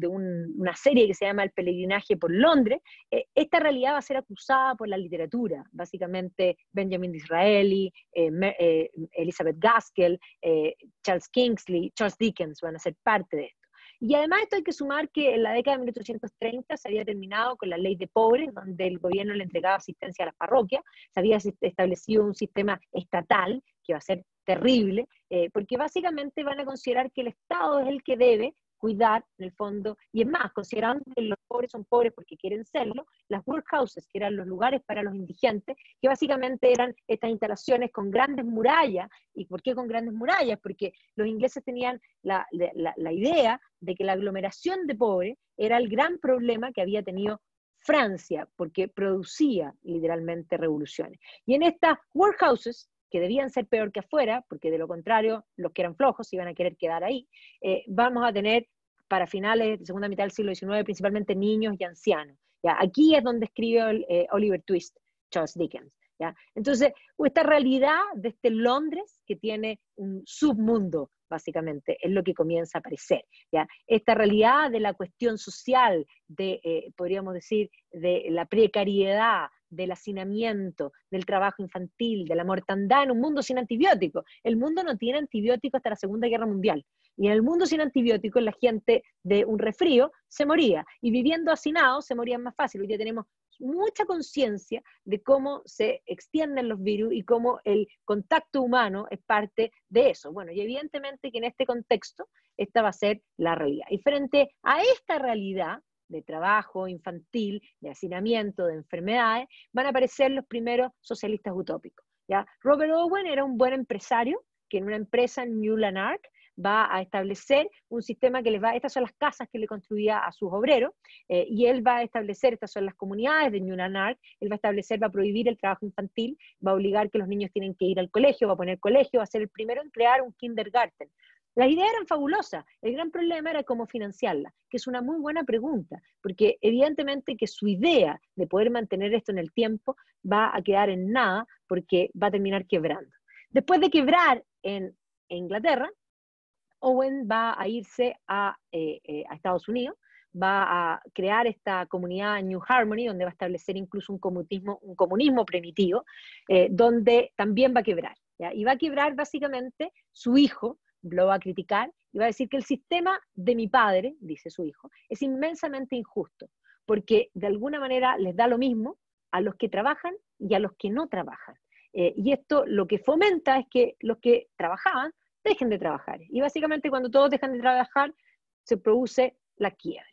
una serie que se llama El peregrinaje por Londres, e, esta realidad va a ser acusada por la literatura, básicamente Benjamin Disraeli, eh, eh, Elizabeth Gaskell, eh, Charles Kingsley, Charles Dickens van a ser parte de esto. Y además esto hay que sumar que en la década de 1830 se había terminado con la ley de pobres, donde el gobierno le entregaba asistencia a las parroquias, se había establecido un sistema estatal que va a ser terrible, eh, porque básicamente van a considerar que el Estado es el que debe cuidar, en el fondo, y es más, considerando que los pobres son pobres porque quieren serlo, las workhouses, que eran los lugares para los indigentes, que básicamente eran estas instalaciones con grandes murallas, ¿y por qué con grandes murallas? Porque los ingleses tenían la, la idea de que la aglomeración de pobres era el gran problema que había tenido Francia, porque producía literalmente revoluciones. Y en estas workhouses, que debían ser peor que afuera, porque de lo contrario, los que eran flojos y iban a querer quedar ahí, eh, vamos a tener para finales de segunda mitad del siglo XIX principalmente niños y ancianos. ¿ya? Aquí es donde escribe eh, Oliver Twist, Charles Dickens. ¿ya? Entonces, esta realidad de este Londres que tiene un submundo, básicamente, es lo que comienza a aparecer. ¿ya? Esta realidad de la cuestión social, de, eh, podríamos decir, de la precariedad, del hacinamiento, del trabajo infantil, de la mortandad en un mundo sin antibióticos. El mundo no tiene antibióticos hasta la Segunda Guerra Mundial. Y en el mundo sin antibióticos la gente de un refrío se moría. Y viviendo hacinados se morían más fácil. Hoy ya tenemos mucha conciencia de cómo se extienden los virus y cómo el contacto humano es parte de eso. Bueno, y evidentemente que en este contexto esta va a ser la realidad. Y frente a esta realidad, de trabajo infantil, de hacinamiento, de enfermedades, van a aparecer los primeros socialistas utópicos. ¿ya? Robert Owen era un buen empresario que en una empresa New Lanark va a establecer un sistema que les va, estas son las casas que le construía a sus obreros, eh, y él va a establecer, estas son las comunidades de New Lanark, él va a establecer, va a prohibir el trabajo infantil, va a obligar que los niños tienen que ir al colegio, va a poner colegio, va a ser el primero en crear un kindergarten, las ideas eran fabulosas, el gran problema era cómo financiarla, que es una muy buena pregunta, porque evidentemente que su idea de poder mantener esto en el tiempo va a quedar en nada porque va a terminar quebrando. Después de quebrar en, Inglaterra, Owen va a irse a, eh, eh, Estados Unidos, va a crear esta comunidad New Harmony, donde va a establecer incluso un comunismo, primitivo, eh, donde también va a quebrar. Y va a quebrar básicamente su hijo, lo va a criticar y va a decir que el sistema de mi padre, dice su hijo, es inmensamente injusto, porque de alguna manera les da lo mismo a los que trabajan y a los que no trabajan. Eh, y esto lo que fomenta es que los que trabajaban dejen de trabajar. Y básicamente cuando todos dejan de trabajar, se produce la quiebra.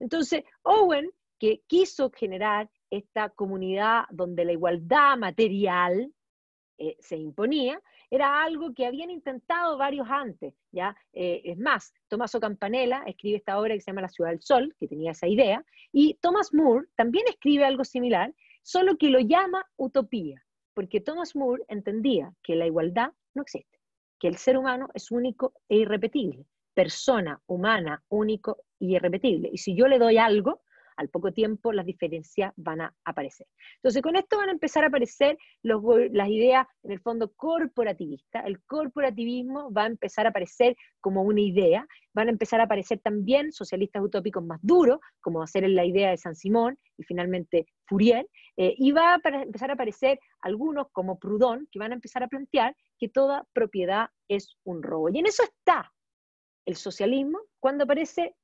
Entonces, Owen, que quiso generar esta comunidad donde la igualdad material eh, se imponía, era algo que habían intentado varios antes, ¿ya? Eh, es más, Tomaso Campanella escribe esta obra que se llama La ciudad del sol, que tenía esa idea, y Thomas Moore también escribe algo similar, solo que lo llama utopía, porque Thomas Moore entendía que la igualdad no existe, que el ser humano es único e irrepetible, persona humana, único e irrepetible, y si yo le doy algo, al poco tiempo las diferencias van a aparecer. Entonces, con esto van a empezar a aparecer las ideas, en el fondo, corporativistas. El corporativismo va a empezar a aparecer como una idea. Van a empezar a aparecer también socialistas utópicos más duros, como va a ser la idea de San Simón y finalmente Fourier. Eh, y va a empezar a aparecer algunos, como Proudhon, que van a empezar a plantear que toda propiedad es un robo. Y en eso está el socialismo cuando aparece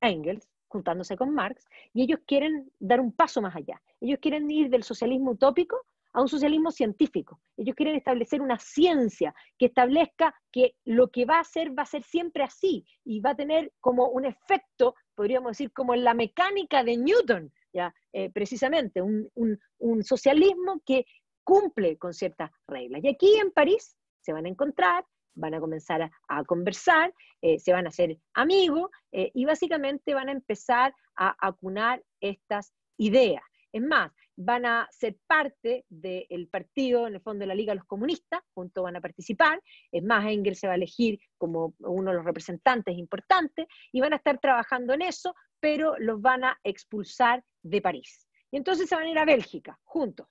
Engels juntándose con Marx, y ellos quieren dar un paso más allá. Ellos quieren ir del socialismo utópico a un socialismo científico. Ellos quieren establecer una ciencia que establezca que lo que va a ser va a ser siempre así y va a tener como un efecto, podríamos decir, como en la mecánica de Newton, ya eh, precisamente, un, un socialismo que cumple con ciertas reglas. Y aquí en París se van a encontrar van a comenzar a, conversar, eh, se van a hacer amigos eh, y básicamente van a empezar a acunar estas ideas. Es más, van a ser parte del partido, en el fondo de la Liga de los Comunistas, juntos van a participar, es más, Engel se va a elegir como uno de los representantes importantes y van a estar trabajando en eso, pero los van a expulsar de París. Y entonces se van a ir a Bélgica, juntos.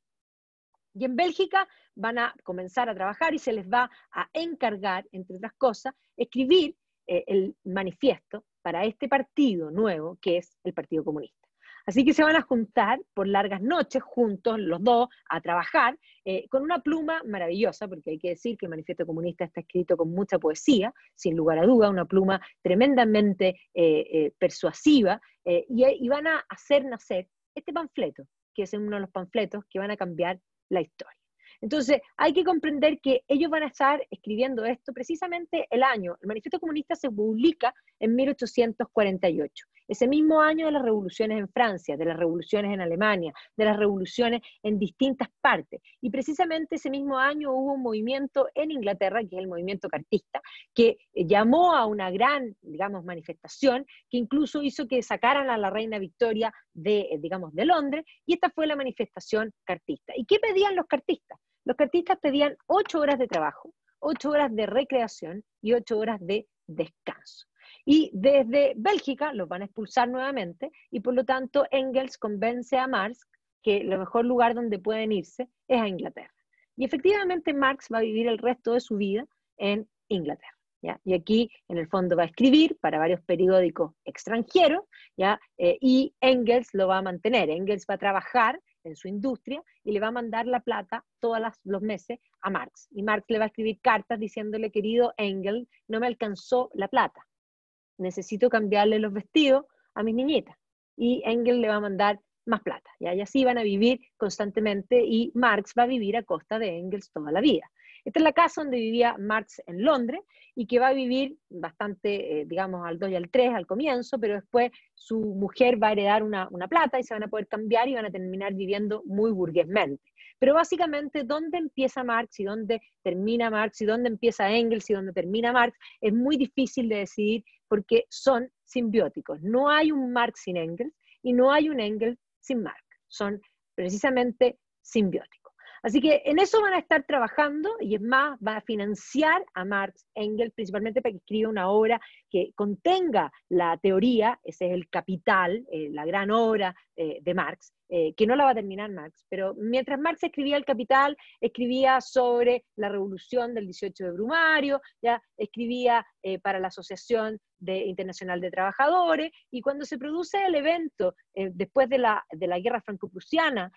Y en Bélgica van a comenzar a trabajar y se les va a encargar, entre otras cosas, escribir eh, el manifiesto para este partido nuevo que es el Partido Comunista. Así que se van a juntar por largas noches juntos los dos a trabajar eh, con una pluma maravillosa, porque hay que decir que el Manifiesto Comunista está escrito con mucha poesía, sin lugar a duda, una pluma tremendamente eh, persuasiva, y van a hacer nacer este panfleto, que es uno de los panfletos que van a cambiar la historia. Entonces, hay que comprender que ellos van a estar escribiendo esto precisamente el año. El manifiesto comunista se publica en 1848. Ese mismo año de las revoluciones en Francia, de las revoluciones en Alemania, de las revoluciones en distintas partes. Y precisamente ese mismo año hubo un movimiento en Inglaterra, que es el movimiento cartista, que eh, llamó a una gran, digamos, manifestación, que incluso hizo que sacaran a la reina Victoria de, eh, digamos, de Londres, y esta fue la manifestación cartista. ¿Y qué pedían los cartistas? Los cartistas pedían ocho horas de trabajo, ocho horas de recreación y ocho horas de descanso. Y desde Bélgica los van a expulsar nuevamente y por lo tanto Engels convence a Marx que el mejor lugar donde pueden irse es a Inglaterra. Y efectivamente Marx va a vivir el resto de su vida en Inglaterra. Y aquí en el fondo va a escribir para varios periódicos extranjeros eh, y Engels lo va a mantener. Engels va a trabajar en su industria y le va a mandar la plata todos los meses a Marx. Y Marx le va a escribir cartas diciéndole, querido Engels, no me alcanzó la plata necesito cambiarle los vestidos a mis niñitas. Y Engel le va a mandar más plata, y así van a vivir constantemente y Marx va a vivir a costa de Engels toda la vida. Esta es la casa donde vivía Marx en Londres y que va a vivir bastante, eh, digamos, al 2 y al 3 al comienzo, pero después su mujer va a heredar una, una, plata y se van a poder cambiar y van a terminar viviendo muy burguesmente. Pero básicamente, ¿dónde empieza Marx y dónde termina Marx y dónde empieza Engels y dónde termina Marx? Es muy difícil de decidir porque son simbióticos. No hay un Marx sin Engels y no hay un Engels sin Marx. Son precisamente simbióticos. Así que en eso van a estar trabajando y es más, va a financiar a Marx Engels principalmente para que escriba una obra que contenga la teoría, ese es el capital, eh, la gran obra eh, de Marx, eh, que no la va a terminar Marx, pero mientras Marx escribía el capital, escribía sobre la revolución del 18 de Brumario, ya escribía para la Asociación Internacional de Trabajadores, y cuando se produce el evento después de la, de la guerra franco-prusiana,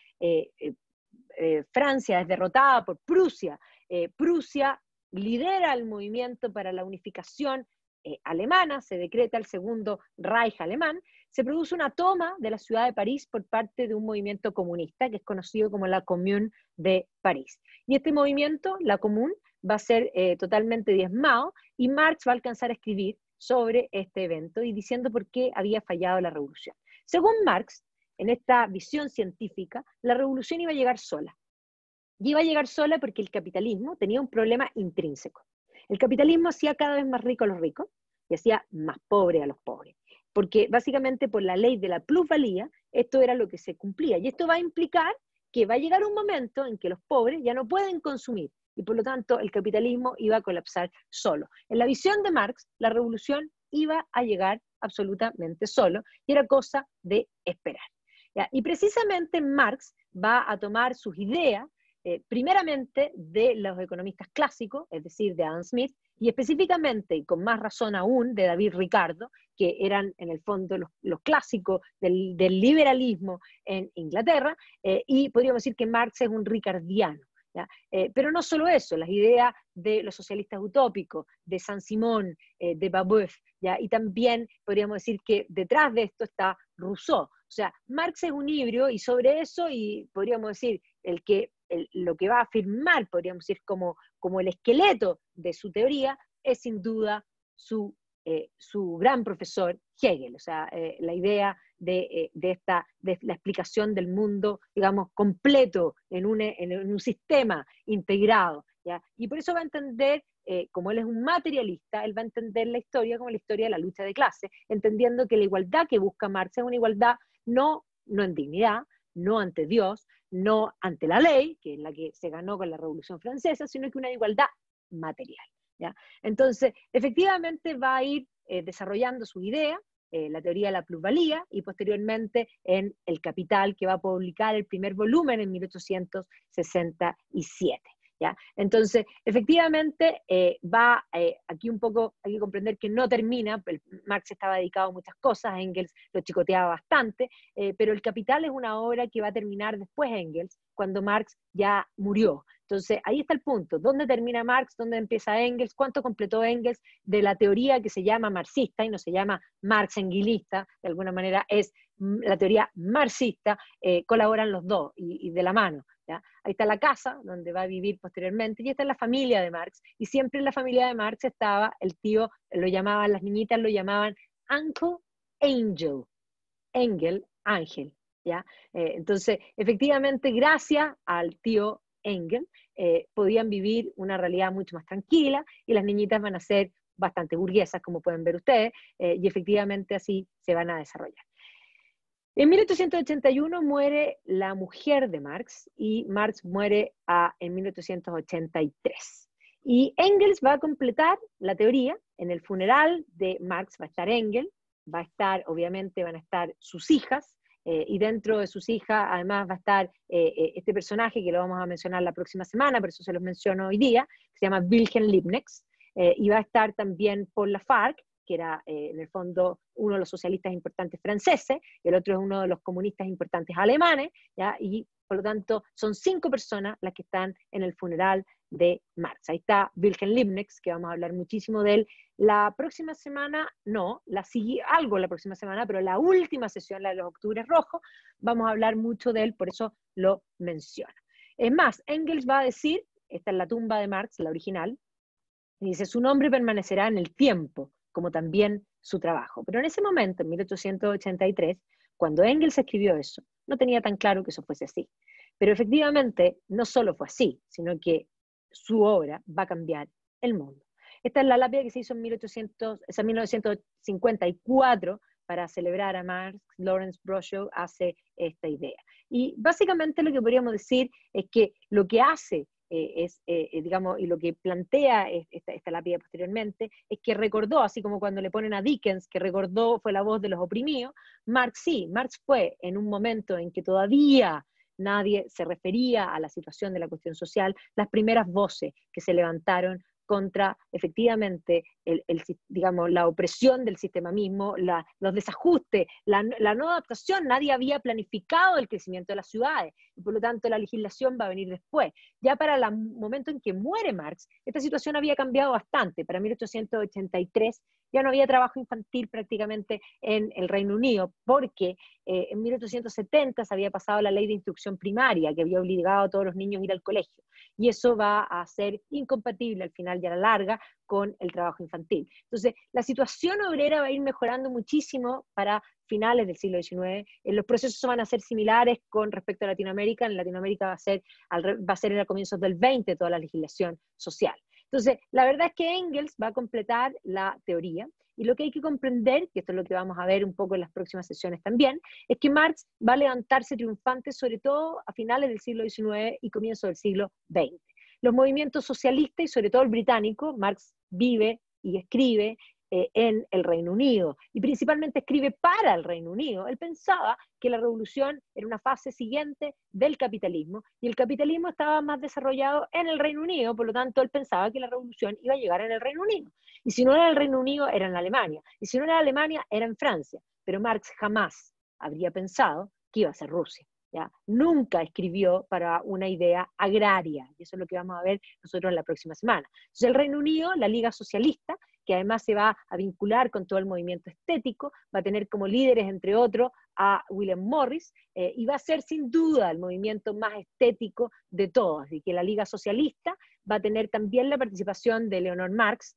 eh, Francia es derrotada por Prusia. Eh, Prusia lidera el movimiento para la unificación eh, alemana, se decreta el segundo Reich alemán, se produce una toma de la ciudad de París por parte de un movimiento comunista que es conocido como la Commune de París. Y este movimiento, la Commune, va a ser totalmente diezmado y Marx va a alcanzar a escribir sobre este evento y diciendo por qué había fallado la revolución. Según Marx, en esta visión científica, la revolución iba a llegar sola. Y iba a llegar sola porque el capitalismo tenía un problema intrínseco. El capitalismo hacía cada vez más rico a los ricos y hacía más pobres a los pobres. Porque básicamente por la ley de la plusvalía, esto era lo que se cumplía. Y esto va a implicar que va a llegar un momento en que los pobres ya no pueden consumir y por lo tanto el capitalismo iba a colapsar solo. En la visión de Marx, la revolución iba a llegar absolutamente solo y era cosa de esperar. Y precisamente Marx va a tomar sus ideas, eh, primeramente de los economistas clásicos, es decir, de Adam Smith, y específicamente, y con más razón aún, de David Ricardo, que eran en el fondo los, clásicos del, liberalismo en Inglaterra, eh, y podríamos decir que Marx es un ricardiano. Eh, pero no solo eso, las ideas de los socialistas utópicos, de San Simón, de Babeuf, ¿ya? y también podríamos decir que detrás de esto está Rousseau. O sea, Marx es un híbrido y sobre eso, y podríamos decir, el que, lo que va a afirmar, podríamos decir, como, como el esqueleto de su teoría, es sin duda su, eh, gran profesor Hegel. O sea, eh, la idea eh, de, esta, de la explicación del mundo, digamos, completo en un, en un sistema integrado. ¿ya? Y por eso va a entender eh, como él es un materialista, él va a entender la historia como la historia de la lucha de clase, entendiendo que la igualdad que busca Marx es una igualdad no, en dignidad, no ante Dios, no ante la ley, que es la que se ganó con la Revolución Francesa, sino que una igualdad material. Entonces, efectivamente va a ir eh, desarrollando su idea, eh, la teoría de la plusvalía, y posteriormente en El Capital, que va a publicar el primer volumen en 1867. Entonces, efectivamente, eh, va eh, aquí un poco, hay que comprender que no termina, Marx estaba dedicado a muchas cosas, Engels lo chicoteaba bastante, eh, pero El Capital es una obra que va a terminar después Engels, cuando Marx ya murió. Entonces, ahí está el punto. ¿Dónde termina Marx? ¿Dónde empieza Engels? ¿Cuánto completó Engels de la teoría que se llama marxista y no se llama marx-enguilista? De alguna manera es mm, la teoría marxista, colaboran los dos y, de la mano. Ahí está la casa donde va a vivir posteriormente y es la familia de Marx. Y siempre en la familia de Marx estaba el tío, lo llamaban, las niñitas lo llamaban Uncle Angel, Engel, Ángel. ¿ya? Eh, entonces, efectivamente, gracias al tío Engel, eh, podían vivir una realidad mucho más tranquila y las niñitas van a ser bastante burguesas, como pueden ver ustedes, eh, y efectivamente así se van a desarrollar. En 1881 muere la mujer de Marx y Marx muere ah, en 1883. Y Engels va a completar la teoría. En el funeral de Marx va a estar Engels, va a estar, obviamente, van a estar sus hijas, eh, y dentro de sus hijas además va a estar eh, eh, este personaje que lo vamos a mencionar la próxima semana, por eso se los menciono hoy día, se llama Wilhelm Liebknecht, y va a estar también Paul farc que era eh, en el fondo uno de los socialistas importantes franceses, y el otro es uno de los comunistas importantes alemanes, y por lo tanto son cinco personas las que están en el funeral de Marx. Ahí está Wilhelm Liebknecht, que vamos a hablar muchísimo de él. La próxima semana, no, la sigue algo la próxima semana, pero la última sesión, la de los Octubres Rojos, vamos a hablar mucho de él, por eso lo menciono. Es más, Engels va a decir, esta es la tumba de Marx, la original, y dice, su nombre permanecerá en el tiempo, como también su trabajo. Pero en ese momento, en 1883, cuando Engels escribió eso, no tenía tan claro que eso fuese así. Pero efectivamente, no solo fue así, sino que su obra va a cambiar el mundo. Esta es la lápida que se hizo en 1800, 1954 para celebrar a Marx, Lawrence Broshow hace esta idea. Y básicamente lo que podríamos decir es que lo que hace eh, es, eh, eh, digamos, y lo que plantea esta, esta, lápida posteriormente, es que recordó, así como cuando le ponen a Dickens, que recordó fue la voz de los oprimidos, Marx sí, Marx fue en un momento en que todavía nadie se refería a la situación de la cuestión social, las primeras voces que se levantaron contra efectivamente el, digamos, la opresión del sistema mismo, los desajustes, la, la, no adaptación. Nadie había planificado el crecimiento de las ciudades y por lo tanto la legislación va a venir después. Ya para el momento en que muere Marx, esta situación había cambiado bastante. Para 1883 ya no había trabajo infantil prácticamente en el Reino Unido, porque eh, en 1870 se había pasado la ley de instrucción primaria que había obligado a todos los niños a ir al colegio. Y eso va a ser incompatible al final y a la larga con el trabajo infantil. Entonces, la situación obrera va a ir mejorando muchísimo para finales del siglo XIX. Eh, los procesos van a ser similares con respecto a Latinoamérica. En Latinoamérica va a ser, va a ser en el comienzo del 20 toda la legislación social. Entonces, la verdad es que Engels va a completar la teoría y lo que hay que comprender, y esto es lo que vamos a ver un poco en las próximas sesiones también, es que Marx va a levantarse triunfante sobre todo a finales del siglo XIX y comienzo del siglo XX. Los movimientos socialistas y sobre todo el británico, Marx vive y escribe eh, en el Reino Unido y principalmente escribe para el Reino Unido. Él pensaba que la revolución era una fase siguiente del capitalismo y el capitalismo estaba más desarrollado en el Reino Unido, por lo tanto él pensaba que la revolución iba a llegar en el Reino Unido. Y si no era el Reino Unido, era en Alemania. Y si no era Alemania, era en Francia. Pero Marx jamás habría pensado que iba a ser Rusia. Nunca escribió para una idea agraria, y eso es lo que vamos a ver nosotros en la próxima semana. el Reino Unido, la Liga Socialista, que además se va a vincular con todo el movimiento estético, va a tener como líderes, entre otros, a William Morris, eh, y va a ser sin duda el movimiento más estético de todos, y que la Liga Socialista va a tener también la participación de Leonor Marx,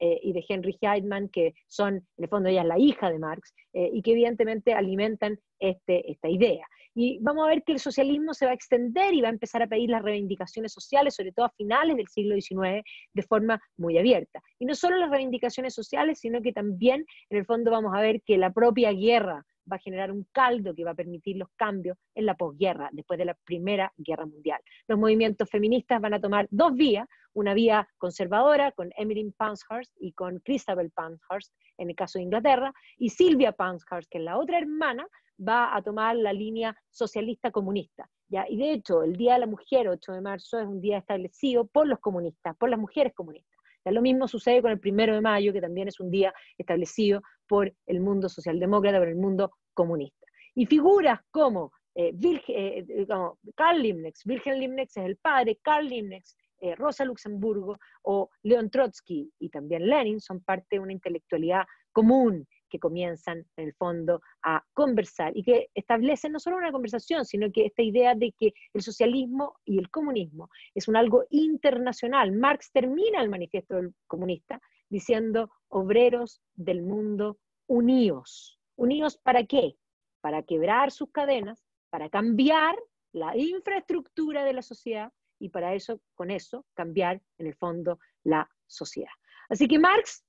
eh, y de Henry Heidman, que son, en el fondo ella es la hija de Marx, eh, y que evidentemente alimentan este, esta idea. Y vamos a ver que el socialismo se va a extender y va a empezar a pedir las reivindicaciones sociales, sobre todo a finales del siglo XIX, de forma muy abierta. Y no solo las reivindicaciones sociales, sino que también, en el fondo, vamos a ver que la propia guerra va a generar un caldo que va a permitir los cambios en la posguerra, después de la Primera Guerra Mundial. Los movimientos feministas van a tomar dos vías, una vía conservadora con Emily Pankhurst y con Christabel Pankhurst en el caso de Inglaterra, y Silvia Pankhurst, que es la otra hermana, va a tomar la línea socialista comunista. ¿ya? Y de hecho, el Día de la Mujer, 8 de marzo, es un día establecido por los comunistas, por las mujeres comunistas. Ya, lo mismo sucede con el 1 de mayo, que también es un día establecido por el mundo socialdemócrata, por el mundo comunista. Y figuras como eh, eh, eh Karl Limnex, Virgen Limnex es el padre, Karl Limnex eh, Rosa Luxemburgo o León Trotsky y también Lenin son parte de una intelectualidad común que comienzan en el fondo a conversar y que establecen no solo una conversación, sino que esta idea de que el socialismo y el comunismo es un algo internacional. Marx termina el manifiesto del comunista diciendo obreros del mundo unidos. ¿Unidos para qué? Para quebrar sus cadenas, para cambiar la infraestructura de la sociedad y para eso, con eso, cambiar en el fondo la sociedad. Así que Marx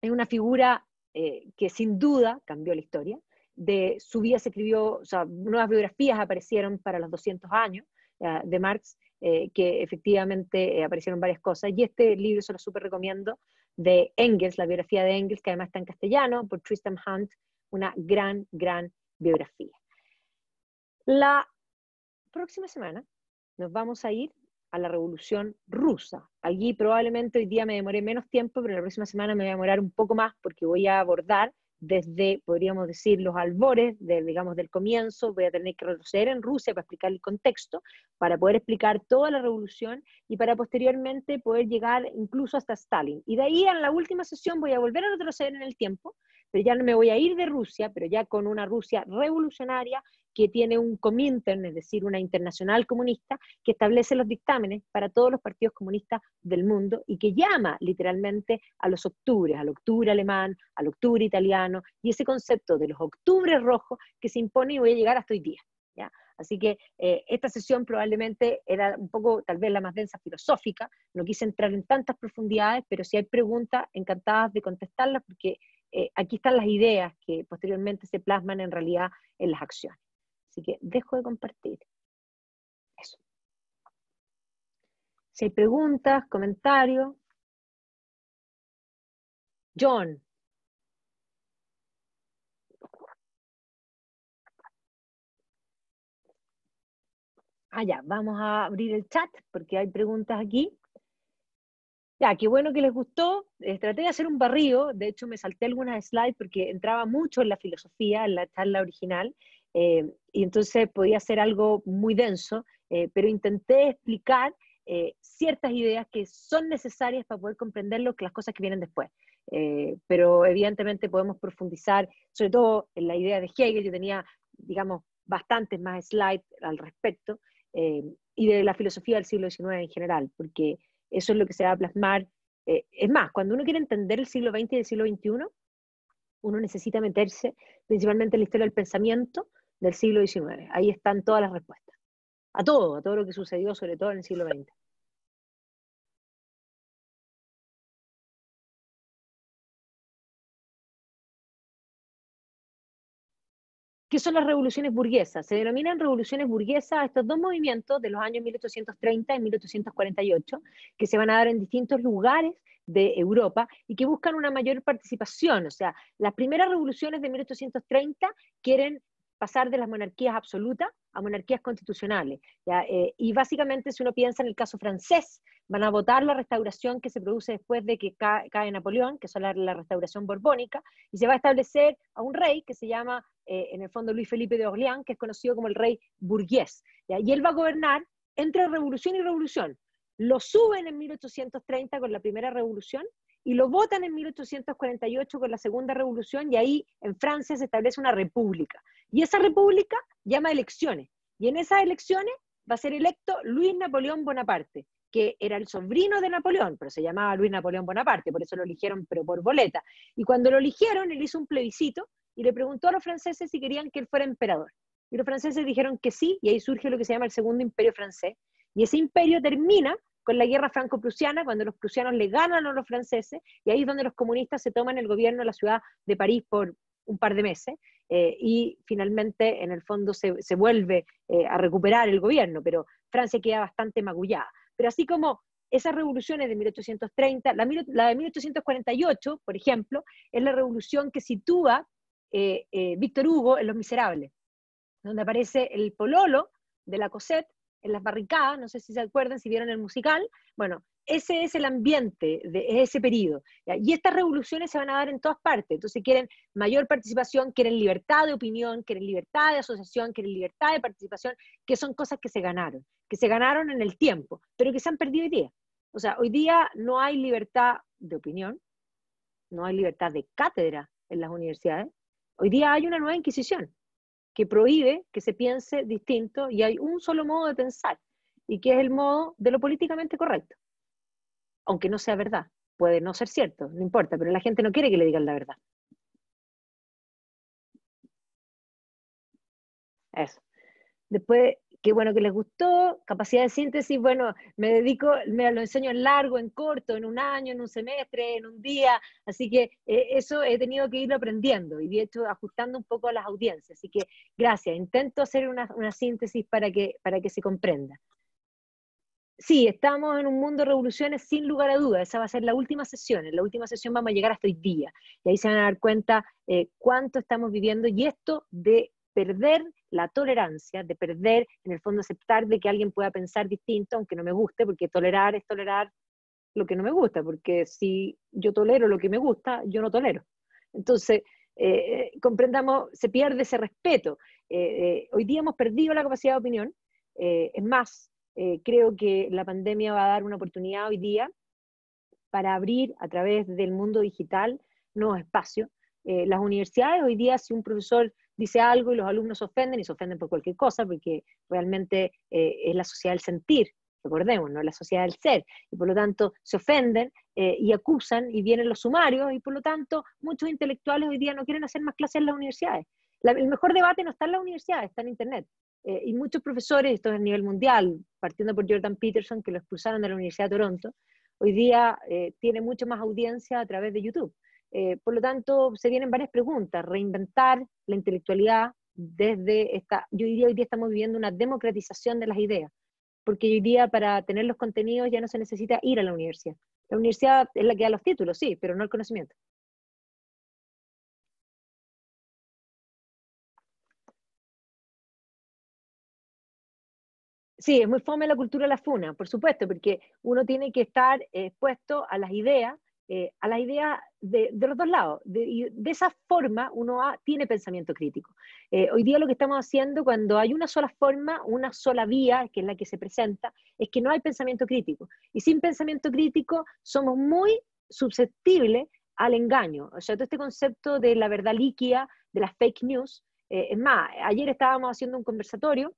es una figura eh, que sin duda cambió la historia. De su vida se escribió, o sea, nuevas biografías aparecieron para los 200 años eh, de Marx, eh, que efectivamente aparecieron varias cosas. Y este libro se lo súper recomiendo de Engels, la biografía de Engels, que además está en castellano, por Tristan Hunt, una gran, gran biografía. La próxima semana nos vamos a ir a la Revolución Rusa. Allí probablemente hoy día me demoré menos tiempo, pero la próxima semana me voy a demorar un poco más porque voy a abordar desde, podríamos decir, los albores, digamos, del comienzo, voy a tener que retroceder en Rusia para explicar el contexto, para poder explicar toda la revolución y para posteriormente poder llegar incluso hasta Stalin. Y de ahí en la última sesión voy a volver a retroceder en el tiempo pero ya no me voy a ir de Rusia, pero ya con una Rusia revolucionaria que tiene un Comintern, es decir, una internacional comunista, que establece los dictámenes para todos los partidos comunistas del mundo y que llama literalmente a los octubres, al octubre alemán, al octubre italiano, y ese concepto de los octubres rojos que se impone y voy a llegar hasta hoy día. ¿ya? Así que eh, esta sesión probablemente era un poco, tal vez, la más densa filosófica. No quise entrar en tantas profundidades, pero si hay preguntas, encantadas de contestarlas, porque eh, aquí están las ideas que posteriormente se plasman en realidad en las acciones. Así que dejo de compartir. Eso. Si hay preguntas, comentarios. John. Ah, ya, vamos a abrir el chat porque hay preguntas aquí. Ya, qué bueno que les gustó. Eh, traté de hacer un barrio, de hecho me salté algunas slides porque entraba mucho en la filosofía, en la charla original, eh, y entonces podía ser algo muy denso, eh, pero intenté explicar ciertas ideas que son necesarias para poder comprender lo que las cosas que vienen después. pero evidentemente podemos profundizar, sobre todo en la idea de Hegel, yo tenía, digamos, bastantes más slides al respecto, y de la filosofía del siglo XIX en general, porque eso es lo que se va a plasmar. Eh, es más, cuando uno quiere entender el siglo XX y el siglo XXI, uno necesita meterse principalmente en la historia del pensamiento del siglo XIX. Ahí están todas las respuestas. A todo, a todo lo que sucedió, sobre todo en el siglo XX. ¿Qué son las revoluciones burguesas. Se denominan revoluciones burguesas estos dos movimientos de los años 1830 y 1848, que se van a dar en distintos lugares de Europa y que buscan una mayor participación. O sea, las primeras revoluciones de 1830 quieren pasar de las monarquías absolutas a monarquías constitucionales. ¿ya? Eh, y básicamente, si uno piensa en el caso francés, van a votar la restauración que se produce después de que cae Napoleón, que es la, restauración borbónica, y se va a establecer a un rey que se llama, eh, en el fondo, Luis Felipe de Orleán, que es conocido como el rey burgués. ¿ya? Y él va a gobernar entre revolución y revolución. Lo suben en 1830 con la primera revolución y lo votan en 1848 con la Segunda Revolución y ahí en Francia se establece una república. Y esa república llama elecciones. Y en esas elecciones va a ser electo Luis Napoleón Bonaparte, que era el sobrino de Napoleón, pero se llamaba Luis Napoleón Bonaparte, por eso lo eligieron, pero por boleta. Y cuando lo eligieron, él hizo un plebiscito y le preguntó a los franceses si querían que él fuera emperador. Y los franceses dijeron que sí, y ahí surge lo que se llama el Segundo Imperio Francés. Y ese imperio termina con la guerra franco-prusiana, cuando los prusianos le ganan a los franceses, y ahí es donde los comunistas se toman el gobierno de la ciudad de París por un par de meses, eh, y finalmente en el fondo se, vuelve eh, a recuperar el gobierno, pero Francia queda bastante magullada. Pero así como esas revoluciones de 1830, la, de 1848, por ejemplo, es la revolución que sitúa eh, Víctor Hugo en Los Miserables, donde aparece el pololo de la Cosette, en las barricadas, no sé si se acuerdan, si vieron el musical, bueno, ese es el ambiente de ese periodo. Y estas revoluciones se van a dar en todas partes. Entonces quieren mayor participación, quieren libertad de opinión, quieren libertad de asociación, quieren libertad de participación, que son cosas que se ganaron, que se ganaron en el tiempo, pero que se han perdido hoy día. O sea, hoy día no hay libertad de opinión, no hay libertad de cátedra en las universidades. Hoy día hay una nueva inquisición que prohíbe que se piense distinto y hay un solo modo de pensar, y que es el modo de lo políticamente correcto. Aunque no sea verdad, puede no ser cierto, no importa, pero la gente no quiere que le digan la verdad. Eso. Después, qué bueno que les gustó, capacidad de síntesis, bueno, me dedico, me lo enseño en largo, en corto, en un año, en un semestre, en un día, así que eh, eso he tenido que ir aprendiendo y de hecho ajustando un poco a las audiencias, así que gracias, intento hacer una, síntesis para que, para que se comprenda. Sí, estamos en un mundo de revoluciones sin lugar a dudas. Esa va a ser la última sesión. En la última sesión vamos a llegar hasta hoy día. Y ahí se van a dar cuenta eh, cuánto estamos viviendo. Y esto de perder la tolerancia, de perder, en el fondo, aceptar de que alguien pueda pensar distinto, aunque no me guste, porque tolerar es tolerar lo que no me gusta, porque si yo tolero lo que me gusta, yo no tolero. Entonces, eh, eh, comprendamos, se pierde ese respeto. Eh, hoy día hemos perdido la capacidad de opinión. es más, creo que la pandemia va a dar una oportunidad hoy día para abrir a través del mundo digital nuevos espacios. las universidades hoy día, si un profesor dice algo y los alumnos se ofenden y se ofenden por cualquier cosa, porque realmente eh, es la sociedad del sentir, recordemos, ¿no? la sociedad del ser, y por lo tanto se ofenden eh, y acusan y vienen los sumarios, y por lo tanto muchos intelectuales hoy día no quieren hacer más clases en las universidades. el mejor debate no está en la universidad está en Internet. Eh, y muchos profesores, esto es a nivel mundial, partiendo por Jordan Peterson, que lo expulsaron de la Universidad de Toronto, hoy día tiene mucho más audiencia a través de YouTube. Eh, por lo tanto, se vienen varias preguntas. Reinventar la intelectualidad desde esta... Yo diría hoy día estamos viviendo una democratización de las ideas, porque hoy día para tener los contenidos ya no se necesita ir a la universidad. La universidad es la que da los títulos, sí, pero no el conocimiento. Sí, es muy fome la cultura de la funa, por supuesto, porque uno tiene que estar expuesto a las ideas eh, a la idea de, los dos lados. De, y de esa forma uno tiene pensamiento crítico. Eh, hoy día lo que estamos haciendo cuando hay una sola forma, una sola vía, que es la que se presenta, es que no hay pensamiento crítico. Y sin pensamiento crítico somos muy susceptibles al engaño. O sea, todo este concepto de la verdad líquida, de las fake news. Eh, es más, ayer estábamos haciendo un conversatorio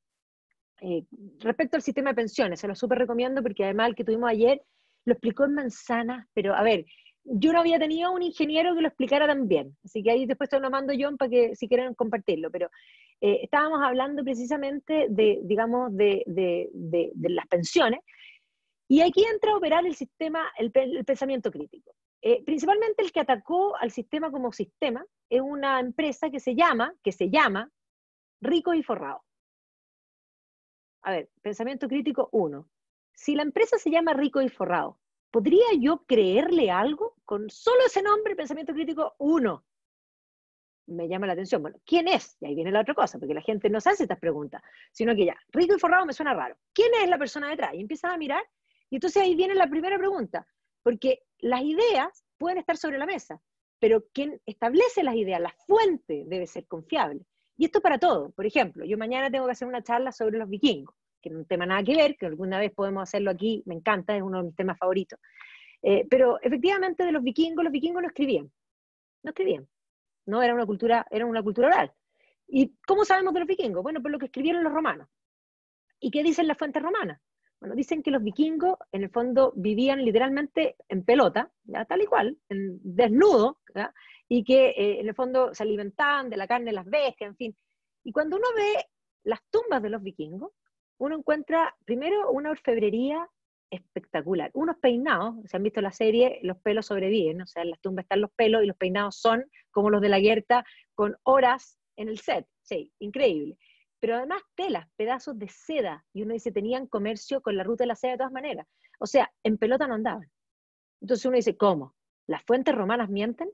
respecto al sistema de pensiones, se lo súper recomiendo porque además el que tuvimos ayer lo explicó en manzanas, pero a ver, yo no había tenido un ingeniero que lo explicara tan bien, así que ahí después te lo mando yo para que si quieren compartirlo, pero eh, estábamos hablando precisamente de, digamos, de, de, de, las pensiones, y aquí entra a operar el sistema, el, pensamiento crítico. Eh, principalmente el que atacó al sistema como sistema es una empresa que se llama, que se llama Rico y Forrado. A ver, pensamiento crítico uno si la empresa se llama Rico y Forrado, ¿podría yo creerle algo con solo ese nombre, pensamiento crítico uno? Me llama la atención. Bueno, ¿quién es? Y ahí viene la otra cosa, porque la gente no se hace estas preguntas, sino que ya, Rico y Forrado me suena raro. ¿Quién es la persona detrás? Y empiezas a mirar, y entonces ahí viene la primera pregunta, porque las ideas pueden estar sobre la mesa, pero quien establece las ideas, la fuente, debe ser confiable. Y esto para todo. Por ejemplo, yo mañana tengo que hacer una charla sobre los vikingos que no un tema nada que ver, que alguna vez podemos hacerlo aquí, me encanta, es uno de mis temas favoritos. Eh, pero efectivamente de los vikingos, los vikingos no escribían, no escribían, no era una cultura, era una cultura oral. ¿Y cómo sabemos de los vikingos? Bueno, por lo que escribieron los romanos. ¿Y qué dicen las fuentes romanas? Bueno, dicen que los vikingos en el fondo vivían literalmente en pelota, tal y cual, en, desnudo, y que eh, en el fondo se alimentaban de la carne de las bestias, en fin. Y cuando uno ve las tumbas de los vikingos, uno encuentra primero una orfebrería espectacular, unos peinados, se han visto la serie, los pelos sobreviven, o sea, en las tumbas están los pelos y los peinados son como los de la Guerta, con horas en el set, sí, increíble. Pero además telas, pedazos de seda, y uno dice, tenían comercio con la ruta de la seda de todas maneras. O sea, en pelota no andaban. Entonces uno dice, ¿cómo? ¿Las fuentes romanas mienten?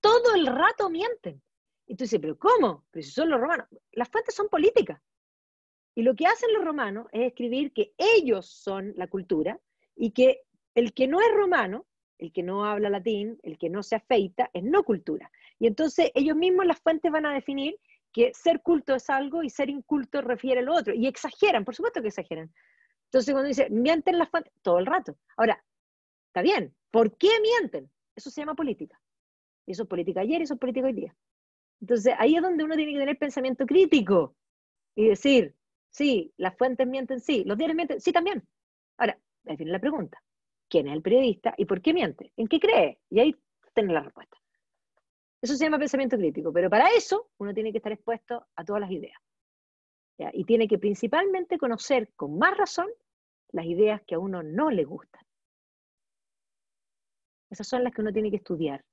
Todo el rato mienten. Y tú dices, ¿pero cómo? Pero si son los romanos. Las fuentes son políticas. Y lo que hacen los romanos es escribir que ellos son la cultura y que el que no es romano, el que no habla latín, el que no se afeita, es no cultura. Y entonces ellos mismos las fuentes van a definir que ser culto es algo y ser inculto refiere a lo otro. Y exageran, por supuesto que exageran. Entonces cuando dice, mienten las fuentes, todo el rato. Ahora, está bien, ¿por qué mienten? Eso se llama política. eso es política ayer y eso es política hoy día. Entonces ahí es donde uno tiene que tener pensamiento crítico y decir, Sí, las fuentes mienten, sí, los diarios mienten, sí también. Ahora, ahí viene la pregunta. ¿Quién es el periodista y por qué miente? ¿En qué cree? Y ahí tiene la respuesta. Eso se llama pensamiento crítico, pero para eso uno tiene que estar expuesto a todas las ideas. Y tiene que principalmente conocer con más razón las ideas que a uno no le gustan. Esas son las que uno tiene que estudiar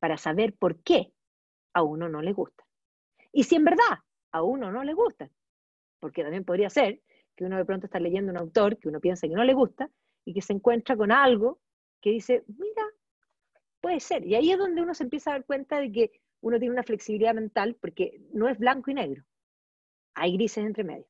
para saber por qué a uno no le gustan. Y si en verdad a uno no le gustan, porque también podría ser que uno de pronto está leyendo un autor que uno piensa que no le gusta y que se encuentra con algo que dice, mira, puede ser. Y ahí es donde uno se empieza a dar cuenta de que uno tiene una flexibilidad mental porque no es blanco y negro. Hay grises entre medio.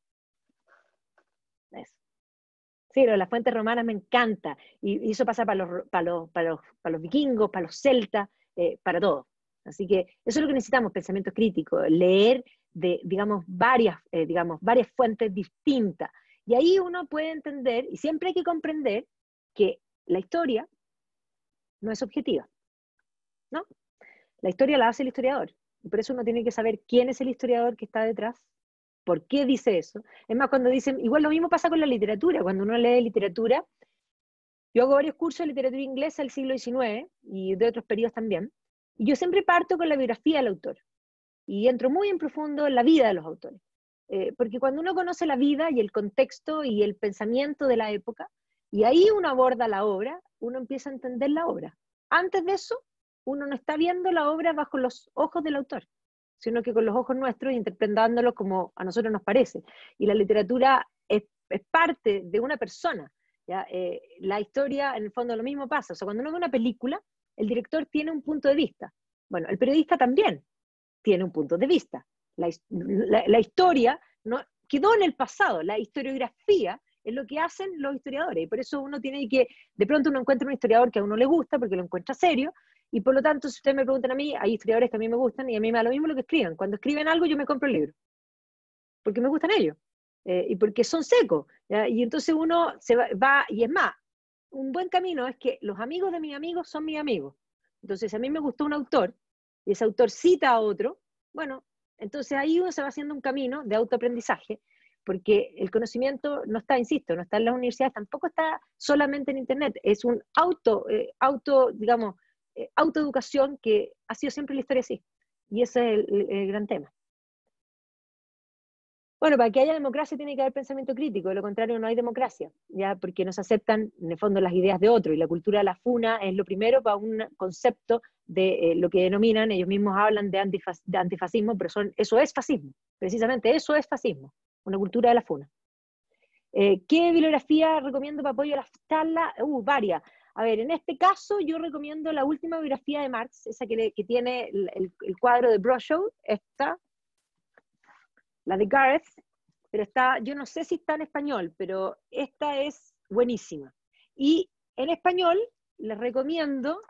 Sí, pero las fuentes romanas me encanta. Y, eso pasa para los, para los, para los, vikingos, para los celtas, eh, para todos. Así que eso es lo que necesitamos, pensamiento crítico, leer de, digamos, varias, eh, digamos, varias fuentes distintas. Y ahí uno puede entender, y siempre hay que comprender, que la historia no es objetiva, ¿no? La historia la hace el historiador, y por eso uno tiene que saber quién es el historiador que está detrás, por qué dice eso. Es más, cuando dicen, igual lo mismo pasa con la literatura, cuando uno lee literatura, yo hago varios cursos de literatura inglesa del siglo XIX y de otros periodos también, y yo siempre parto con la biografía del autor y entro muy en profundo en la vida de los autores. Eh, porque cuando uno conoce la vida y el contexto y el pensamiento de la época, y ahí uno aborda la obra, uno empieza a entender la obra. Antes de eso, uno no está viendo la obra bajo los ojos del autor, sino que con los ojos nuestros, interpretándolo como a nosotros nos parece. Y la literatura es, parte de una persona. ¿ya? Eh, la historia, en el fondo, lo mismo pasa. O sea, cuando uno ve una película, el director tiene un punto de vista. Bueno, el periodista también, tiene un punto de vista. La, historia no, quedó en el pasado, la historiografía es lo que hacen los historiadores, y por eso uno tiene que, de pronto uno encuentra un historiador que a uno le gusta, porque lo encuentra serio, y por lo tanto, si ustedes me preguntan a mí, hay historiadores que a mí me gustan, y a mí me da lo mismo lo que escriban. Cuando escriben algo, yo me compro el libro, porque me gustan ellos, eh, y porque son secos, y entonces uno se va, y es más, un buen camino es que los amigos de mis amigos son mis amigos. Entonces, a mí me gustó un autor, y ese autor cita a otro, bueno, entonces ahí uno se va haciendo un camino de autoaprendizaje, porque el conocimiento no está, insisto, no está en las universidades, tampoco está solamente en Internet, es un auto, eh, auto digamos, eh, autoeducación que ha sido siempre la historia así, y ese es el gran tema. Bueno, para que haya democracia tiene que haber pensamiento crítico, de lo contrario no hay democracia, ya porque no se aceptan en el fondo las ideas de otro y la cultura de la funa es lo primero para un concepto de eh, lo que denominan, ellos mismos hablan de, antifascismo, pero eso es fascismo, precisamente eso es fascismo, una cultura de la funa. Eh, ¿Qué bibliografía recomiendo para apoyar a la Uh, varias. A ver, en este caso yo recomiendo la última biografía de Marx, esa que, que tiene el, cuadro de Broshow, esta, la de Gareth, pero está, yo no sé si está en español, pero esta es buenísima. Y en español les recomiendo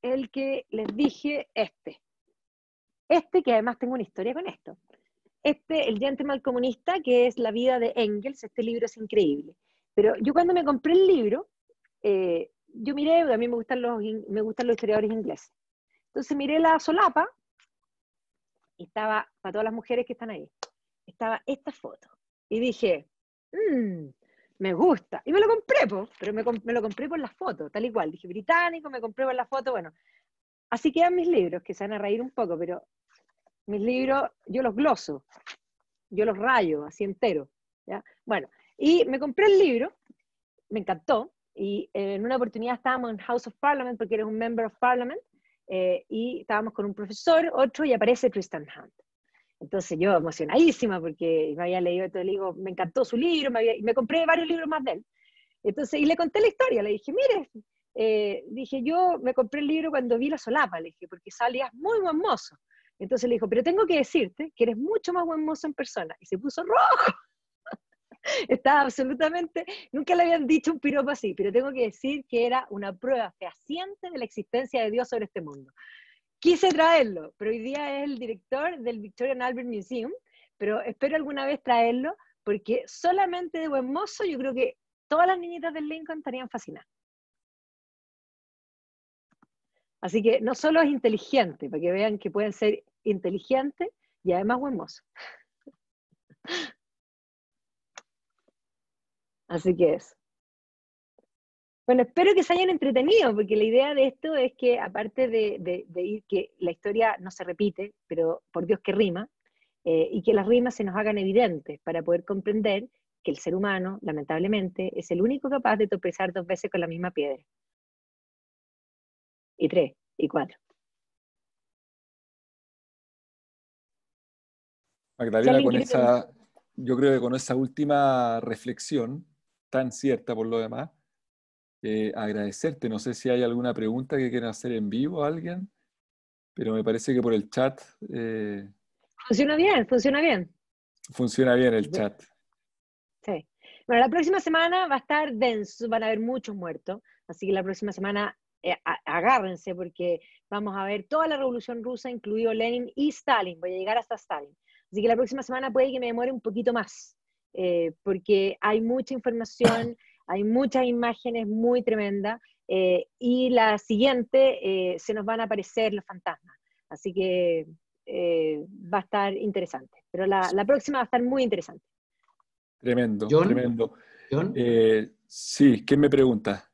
el que les dije este. Este, que además tengo una historia con esto. Este, El Gentleman Comunista, que es la vida de Engels, este libro es increíble. Pero yo cuando me compré el libro, eh, yo miré, a mí me gustan los, me gustan los historiadores ingleses. Entonces miré la solapa y estaba para todas las mujeres que están ahí estaba esta foto. Y dije, mm, me gusta. Y me lo compré, pero me, me, lo compré por la foto, tal igual Dije, británico, me compré por la foto, bueno. Así quedan mis libros, que se van a reír un poco, pero mis libros yo los gloso, yo los rayo así entero. Bueno, y me compré el libro, me encantó, y eh, en una oportunidad estábamos en House of Parliament, porque eres un Member of Parliament, eh, y estábamos con un profesor, otro, y aparece Tristan Hunt. Entonces yo emocionadísima porque me había leído todo, el libro, me encantó su libro, me, me compré varios libros más de él. Entonces, y le conté la historia, le dije, mire, eh, dije, yo me compré el libro cuando vi la solapa, le dije, porque salías muy buen mozo. Entonces le dijo, pero tengo que decirte que eres mucho más buen mozo en persona. Y se puso rojo. Estaba absolutamente, nunca le habían dicho un piropo así, pero tengo que decir que era una prueba fehaciente de la existencia de Dios sobre este mundo quise traerlo, pero hoy día es el director del Victorian Albert Museum, pero espero alguna vez traerlo, porque solamente de buen mozo yo creo que todas las niñitas del Lincoln estarían fascinadas. Así que no solo es inteligente, para que vean que pueden ser inteligentes y además buen mozo. Así que eso. Bueno, espero que se hayan entretenido, porque la idea de esto es que, aparte de, ir que la historia no se repite, pero por Dios que rima, eh, y que las rimas se nos hagan evidentes para poder comprender que el ser humano, lamentablemente, es el único capaz de tropezar dos veces con la misma piedra. Y tres, y cuatro. Magdalena, con esa, yo creo que con esa última reflexión, tan cierta por lo demás, eh, agradecerte. No sé si hay alguna pregunta que quieran hacer en vivo a alguien, pero me parece que por el chat... Eh, funciona bien, funciona bien. Funciona bien el chat. Sí. Bueno, la próxima semana va a estar denso, van a haber muchos muertos, así que la próxima semana eh, agárrense porque vamos a ver toda la revolución rusa, incluido Lenin y Stalin, voy a llegar hasta Stalin. Así que la próxima semana puede que me demore un poquito más, porque hay mucha información Hay muchas imágenes muy tremendas eh, y la siguiente eh, se nos van a aparecer los fantasmas. Así que eh, va a estar interesante. Pero la, próxima va a estar muy interesante. Tremendo, tremendo. sí, ¿quién me pregunta?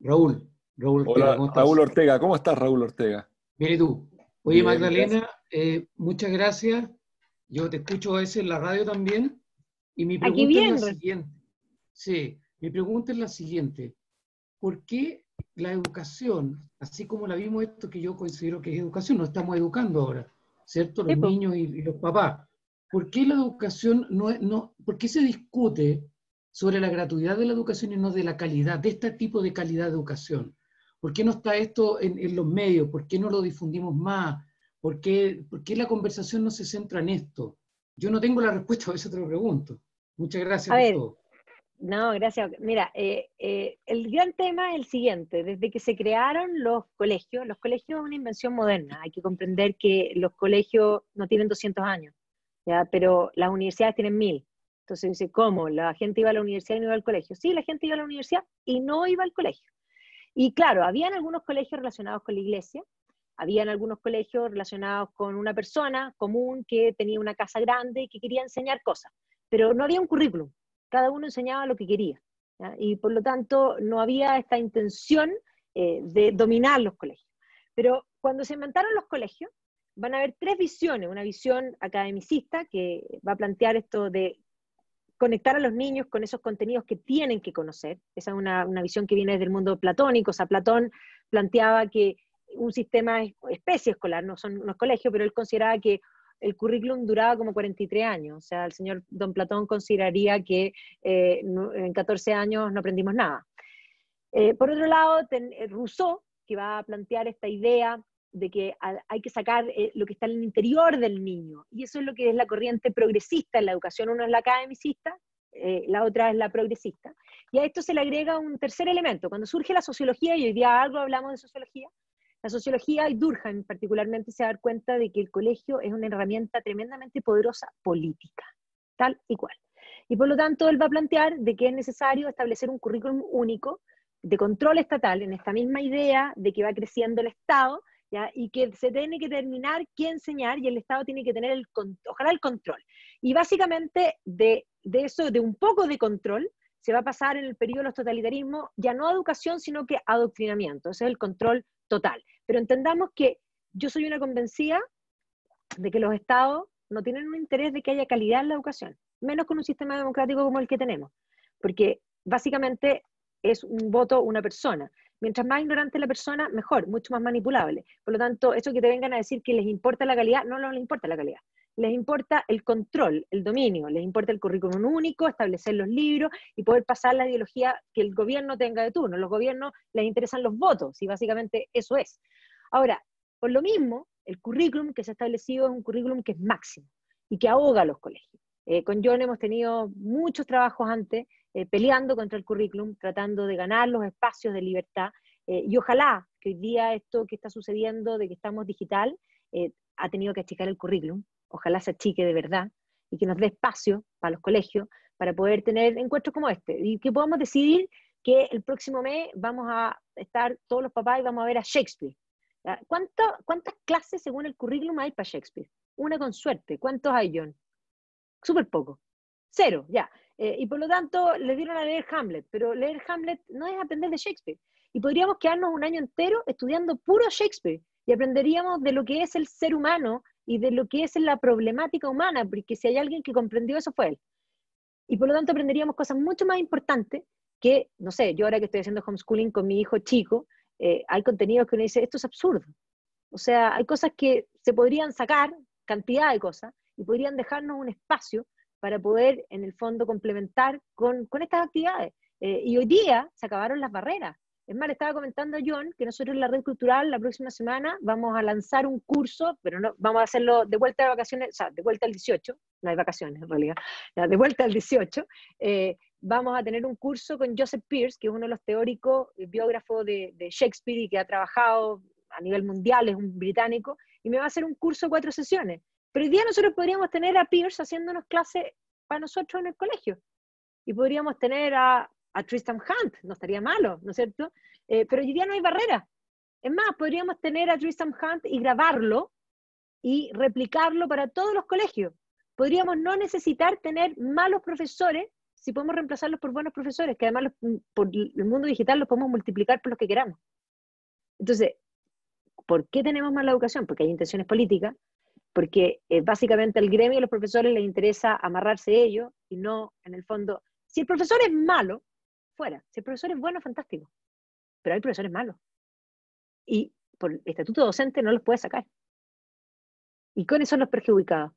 Raúl. Raúl Ortega, ¿cómo estás? Raúl Ortega, ¿cómo estás, Raúl Ortega? Mire tú. Oye, Magdalena, muchas gracias. Yo te escucho a veces en la radio también. Y mi pregunta es la siguiente. Sí. Mi pregunta es la siguiente. ¿Por qué la educación, así como la vimos esto que yo considero que es educación, no estamos educando ahora, ¿cierto? Los niños y, los papás. ¿Por qué la educación no, no, por qué se discute sobre la gratuidad de la educación y no de la calidad, de este tipo de calidad de educación? ¿Por qué no está esto en, los medios? ¿Por qué no lo difundimos más? ¿Por qué, la conversación no se centra en esto? Yo no tengo la respuesta, a eso te lo pregunto. Muchas gracias a, todos. No, gracias. Mira, eh, eh, el gran tema es el siguiente. Desde que se crearon los colegios, los colegios es una invención moderna. Hay que comprender que los colegios no tienen 200 años, ¿ya? pero las universidades tienen 1000. Entonces dice, ¿cómo? ¿La gente iba a la universidad y no iba al colegio? Sí, la gente iba a la universidad y no iba al colegio. Y claro, habían algunos colegios relacionados con la iglesia, habían algunos colegios relacionados con una persona común que tenía una casa grande y que quería enseñar cosas, pero no había un currículum cada uno enseñaba lo que quería. Y por lo tanto, no había esta intención eh, de dominar los colegios. Pero cuando se inventaron los colegios, van a haber tres visiones. Una visión academicista que va a plantear esto de conectar a los niños con esos contenidos que tienen que conocer. Esa es una, una visión que viene desde el mundo platónico. O sea, Platón planteaba que un sistema es especie escolar, no son los colegios, pero él consideraba que el currículum duraba como 43 años. O sea, el señor Don Platón consideraría que eh, en 14 años no aprendimos nada. Eh, por otro lado, eh, Rousseau, que va a plantear esta idea de que hay que sacar lo que está en el interior del niño. Y eso es lo que es la corriente progresista en la educación. Uno es la academicista, la otra es la progresista. Y a esto se le agrega un tercer elemento. Cuando surge la sociología, y hoy día algo hablamos de sociología, la sociología y Durkheim particularmente se dar cuenta de que el colegio es una herramienta tremendamente poderosa política, tal y cual. Y por lo tanto, él va a plantear de que es necesario establecer un currículum único de control estatal en esta misma idea de que va creciendo el Estado y que se tiene que determinar qué enseñar y el Estado tiene que tener, el, ojalá, el control. Y básicamente de, eso, de un poco de control, se va a pasar en el periodo de los totalitarismos ya no a educación, sino que a adoctrinamiento. Ese es el control total. Pero entendamos que yo soy una convencida de que los estados no tienen un interés de que haya calidad en la educación, menos con un sistema democrático como el que tenemos, porque básicamente es un voto una persona. Mientras más ignorante la persona, mejor, mucho más manipulable. Por lo tanto, eso que te vengan a decir que les importa la calidad, no, no les importa la calidad les importa el control, el dominio, les importa el currículum único, establecer los libros y poder pasar la ideología que el gobierno tenga de turno. Los gobiernos les interesan los votos y básicamente eso es. Ahora, por lo mismo, el currículum que se ha establecido es un currículum que es máximo y que ahoga a los colegios. Eh, con John hemos tenido muchos trabajos antes eh, peleando contra el currículum, tratando de ganar los espacios de libertad eh, y ojalá que hoy día esto que está sucediendo de que estamos digital ha tenido que achicar el currículum ojalá se achique de verdad, y que nos dé espacio para los colegios para poder tener encuentros como este, y que podamos decidir que el próximo mes vamos a estar todos los papás y vamos a ver a Shakespeare. ¿Cuántas clases según el currículum hay para Shakespeare? Una con suerte. ¿Cuántos hay, John? Súper poco. Cero, ya. Eh, y por lo tanto, le dieron a leer Hamlet, pero leer Hamlet no es aprender de Shakespeare. Y podríamos quedarnos un año entero estudiando puro Shakespeare y aprenderíamos de lo que es el ser humano y de lo que es la problemática humana, porque si hay alguien que comprendió eso fue él. Y por lo tanto aprenderíamos cosas mucho más importantes que, no sé, yo ahora que estoy haciendo homeschooling con mi hijo chico, eh, hay contenidos que uno dice, esto es absurdo. O sea, hay cosas que se podrían sacar, cantidad de cosas, y podrían dejarnos un espacio para poder, en el fondo, complementar con, con estas actividades. Eh, y hoy día se acabaron las barreras. Es más, estaba comentando a John que nosotros en la red cultural la próxima semana vamos a lanzar un curso, pero no, vamos a hacerlo de vuelta de vacaciones, o sea, de vuelta al 18, no hay vacaciones en realidad, de vuelta al 18, eh, vamos a tener un curso con Joseph Pierce, que es uno de los teóricos, eh, biógrafo de, de Shakespeare y que ha trabajado a nivel mundial, es un británico, y me va a hacer un curso de cuatro sesiones. Pero hoy día nosotros podríamos tener a Pierce haciéndonos clases para nosotros en el colegio. Y podríamos tener a a Tristan Hunt, no estaría malo, ¿no es cierto? Eh, pero hoy día no hay barrera. Es más, podríamos tener a Tristan Hunt y grabarlo y replicarlo para todos los colegios. Podríamos no necesitar tener malos profesores si podemos reemplazarlos por buenos profesores, que además mm, por el mundo digital los podemos multiplicar por los que queramos. Entonces, ¿por qué tenemos mala educación? Porque hay intenciones políticas, porque eh, básicamente al gremio y los profesores les interesa amarrarse ellos y no, en el fondo, si el profesor es malo, fuera. Si el profesor es bueno, fantástico. Pero hay profesores malos. Y por el estatuto docente no los puede sacar. ¿Y con eso los perjudicados?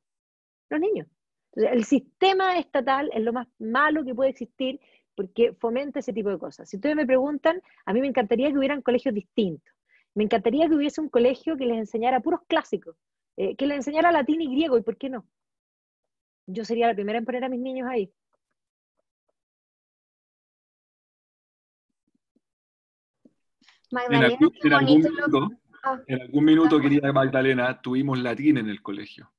Los niños. el sistema estatal es lo más malo que puede existir porque fomenta ese tipo de cosas. Si ustedes me preguntan, a mí me encantaría que hubieran colegios distintos. Me encantaría que hubiese un colegio que les enseñara puros clásicos, eh, que les enseñara latín y griego, ¿y por qué no? Yo sería la primera en poner a mis niños ahí. en algún, minuto, en algún minuto querida Magdalena, tuvimos latín en el colegio.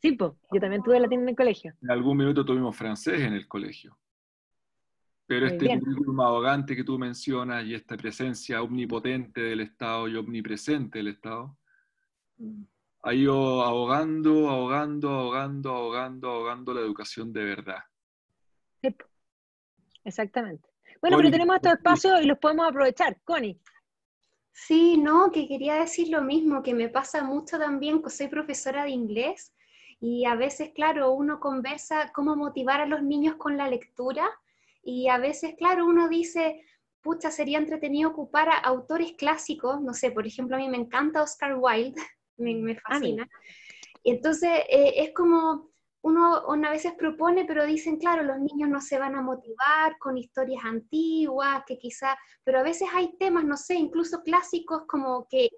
Sí, yo también tuve latín en el colegio. En algún minuto tuvimos francés en el colegio. Pero este currículum ahogante que tú mencionas y esta presencia omnipotente del Estado y omnipresente del Estado mm. ha ido ahogando, ahogando, ahogando, ahogando, ahogando la educación de verdad. Sí, exactamente. Bueno, pero tenemos estos espacios y los podemos aprovechar. Connie. Sí, no, que quería decir lo mismo, que me pasa mucho también, que soy profesora de inglés y a veces, claro, uno conversa cómo motivar a los niños con la lectura y a veces, claro, uno dice, pucha, sería entretenido ocupar a autores clásicos, no sé, por ejemplo, a mí me encanta Oscar Wilde, me, fascina. Entonces, eh, es como uno, a veces propone, pero dicen, claro, los niños no se van a motivar con historias antiguas, que quizá, pero a veces hay temas, no sé, incluso clásicos como que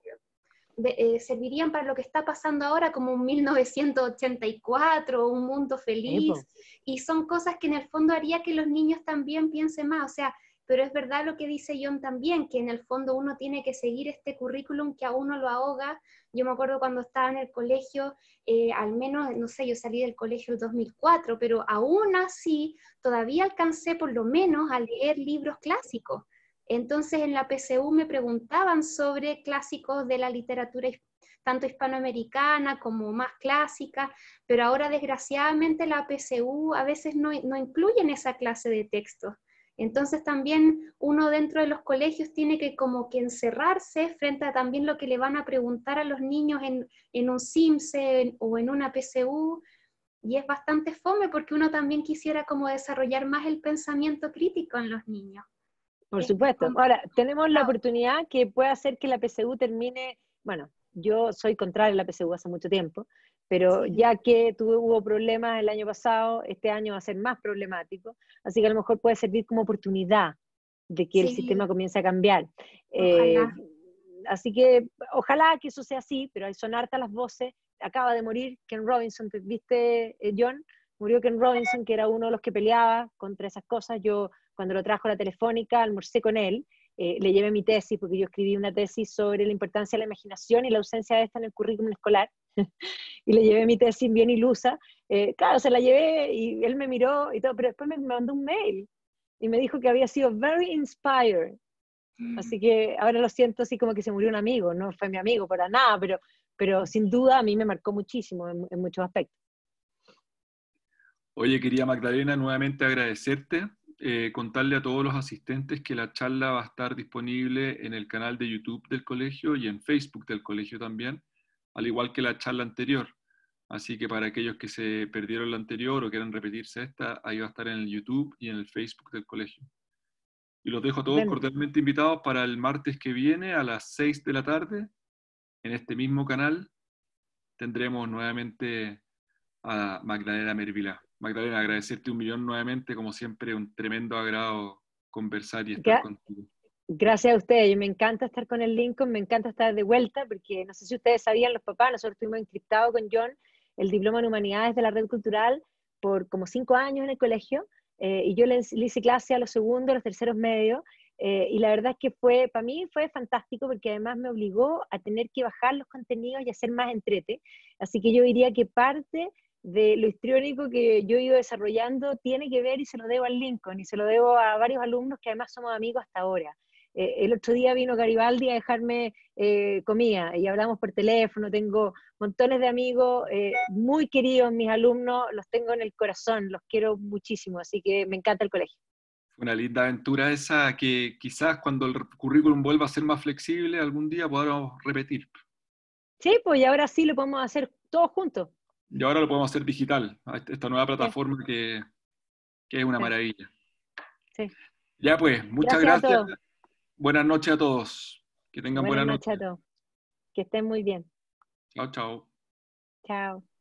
eh, servirían para lo que está pasando ahora, como un 1984 un mundo feliz, y son cosas que en el fondo haría que los niños también piensen más, o sea, pero es verdad lo que dice John también, que en el fondo uno tiene que seguir este currículum que a uno lo ahoga. Yo me acuerdo cuando estaba en el colegio, eh, al menos, no sé, yo salí del colegio en 2004, pero aún así todavía alcancé por lo menos a leer libros clásicos. Entonces en la PCU me preguntaban sobre clásicos de la literatura tanto hispanoamericana como más clásica, pero ahora desgraciadamente la PCU a veces no, incluye en esa clase de textos. Entonces también uno dentro de los colegios tiene que como que encerrarse frente a también lo que le van a preguntar a los niños en, un CIMSE o en una PCU, y es bastante fome porque uno también quisiera como desarrollar más el pensamiento crítico en los niños. Por supuesto. Ahora, tenemos la ah. oportunidad que puede hacer que la PCU termine, bueno, yo soy contraria a la PCU hace mucho tiempo, pero ya que hubo problemas el año pasado, este año va a ser más problemático, así que a lo mejor puede servir como oportunidad de que el sistema comience a cambiar. Eh, así que ojalá que eso sea así, pero son hartas las voces. Acaba de morir Ken Robinson, ¿te viste, eh, John? Murió Ken Robinson, que era uno de los que peleaba contra esas cosas. Yo, cuando lo trajo a la telefónica, almorcé con él. Eh, le llevé mi tesis, porque yo escribí una tesis sobre la importancia de la imaginación y la ausencia de esta en el currículum escolar. y le llevé mi tesis bien ilusa. Eh, claro, se la llevé y él me miró y todo, pero después me mandó un mail y me dijo que había sido very inspired. Mm. Así que ahora lo siento así como que se murió un amigo, no fue mi amigo para nada, pero, pero sin duda a mí me marcó muchísimo en, muchos aspectos. Oye, quería Magdalena nuevamente agradecerte, eh, contarle a todos los asistentes que la charla va a estar disponible en el canal de YouTube del colegio y en Facebook del colegio también al igual que la charla anterior. Así que para aquellos que se perdieron la anterior o quieran repetirse esta, ahí va a estar en el YouTube y en el Facebook del colegio. Y los dejo todos cordialmente invitados para el martes que viene a las 6 de la tarde. En este mismo canal tendremos nuevamente a Magdalena Mervila. Magdalena, agradecerte un millón nuevamente, como siempre, un tremendo agrado conversar y estar contigo. Gracias a ustedes, me encanta estar con el Lincoln, me encanta estar de vuelta, porque no sé si ustedes sabían, los papás, nosotros estuvimos encriptados con John el diploma en humanidades de la red cultural por como cinco años en el colegio, eh, y yo le, hice clase a los segundos, los terceros medios, eh, y la verdad es que fue, para mí fue fantástico porque además me obligó a tener que bajar los contenidos y hacer más entrete. Así que yo diría que parte de lo histriónico que yo he ido desarrollando tiene que ver y se lo debo al Lincoln y se lo debo a varios alumnos que además somos amigos hasta ahora. Eh, el otro día vino Garibaldi a dejarme eh, comida y hablamos por teléfono, tengo montones de amigos eh, muy queridos, mis alumnos, los tengo en el corazón, los quiero muchísimo, así que me encanta el colegio. Una linda aventura esa que quizás cuando el currículum vuelva a ser más flexible algún día podamos repetir. Sí, pues y ahora sí lo podemos hacer todos juntos. Y ahora lo podemos hacer digital, esta nueva plataforma que, es una maravilla. Ya pues, muchas gracias. Buenas noches a todos. Que tengan buena noches. Noche a todos. Que estén muy bien. Chao, chao. Chao.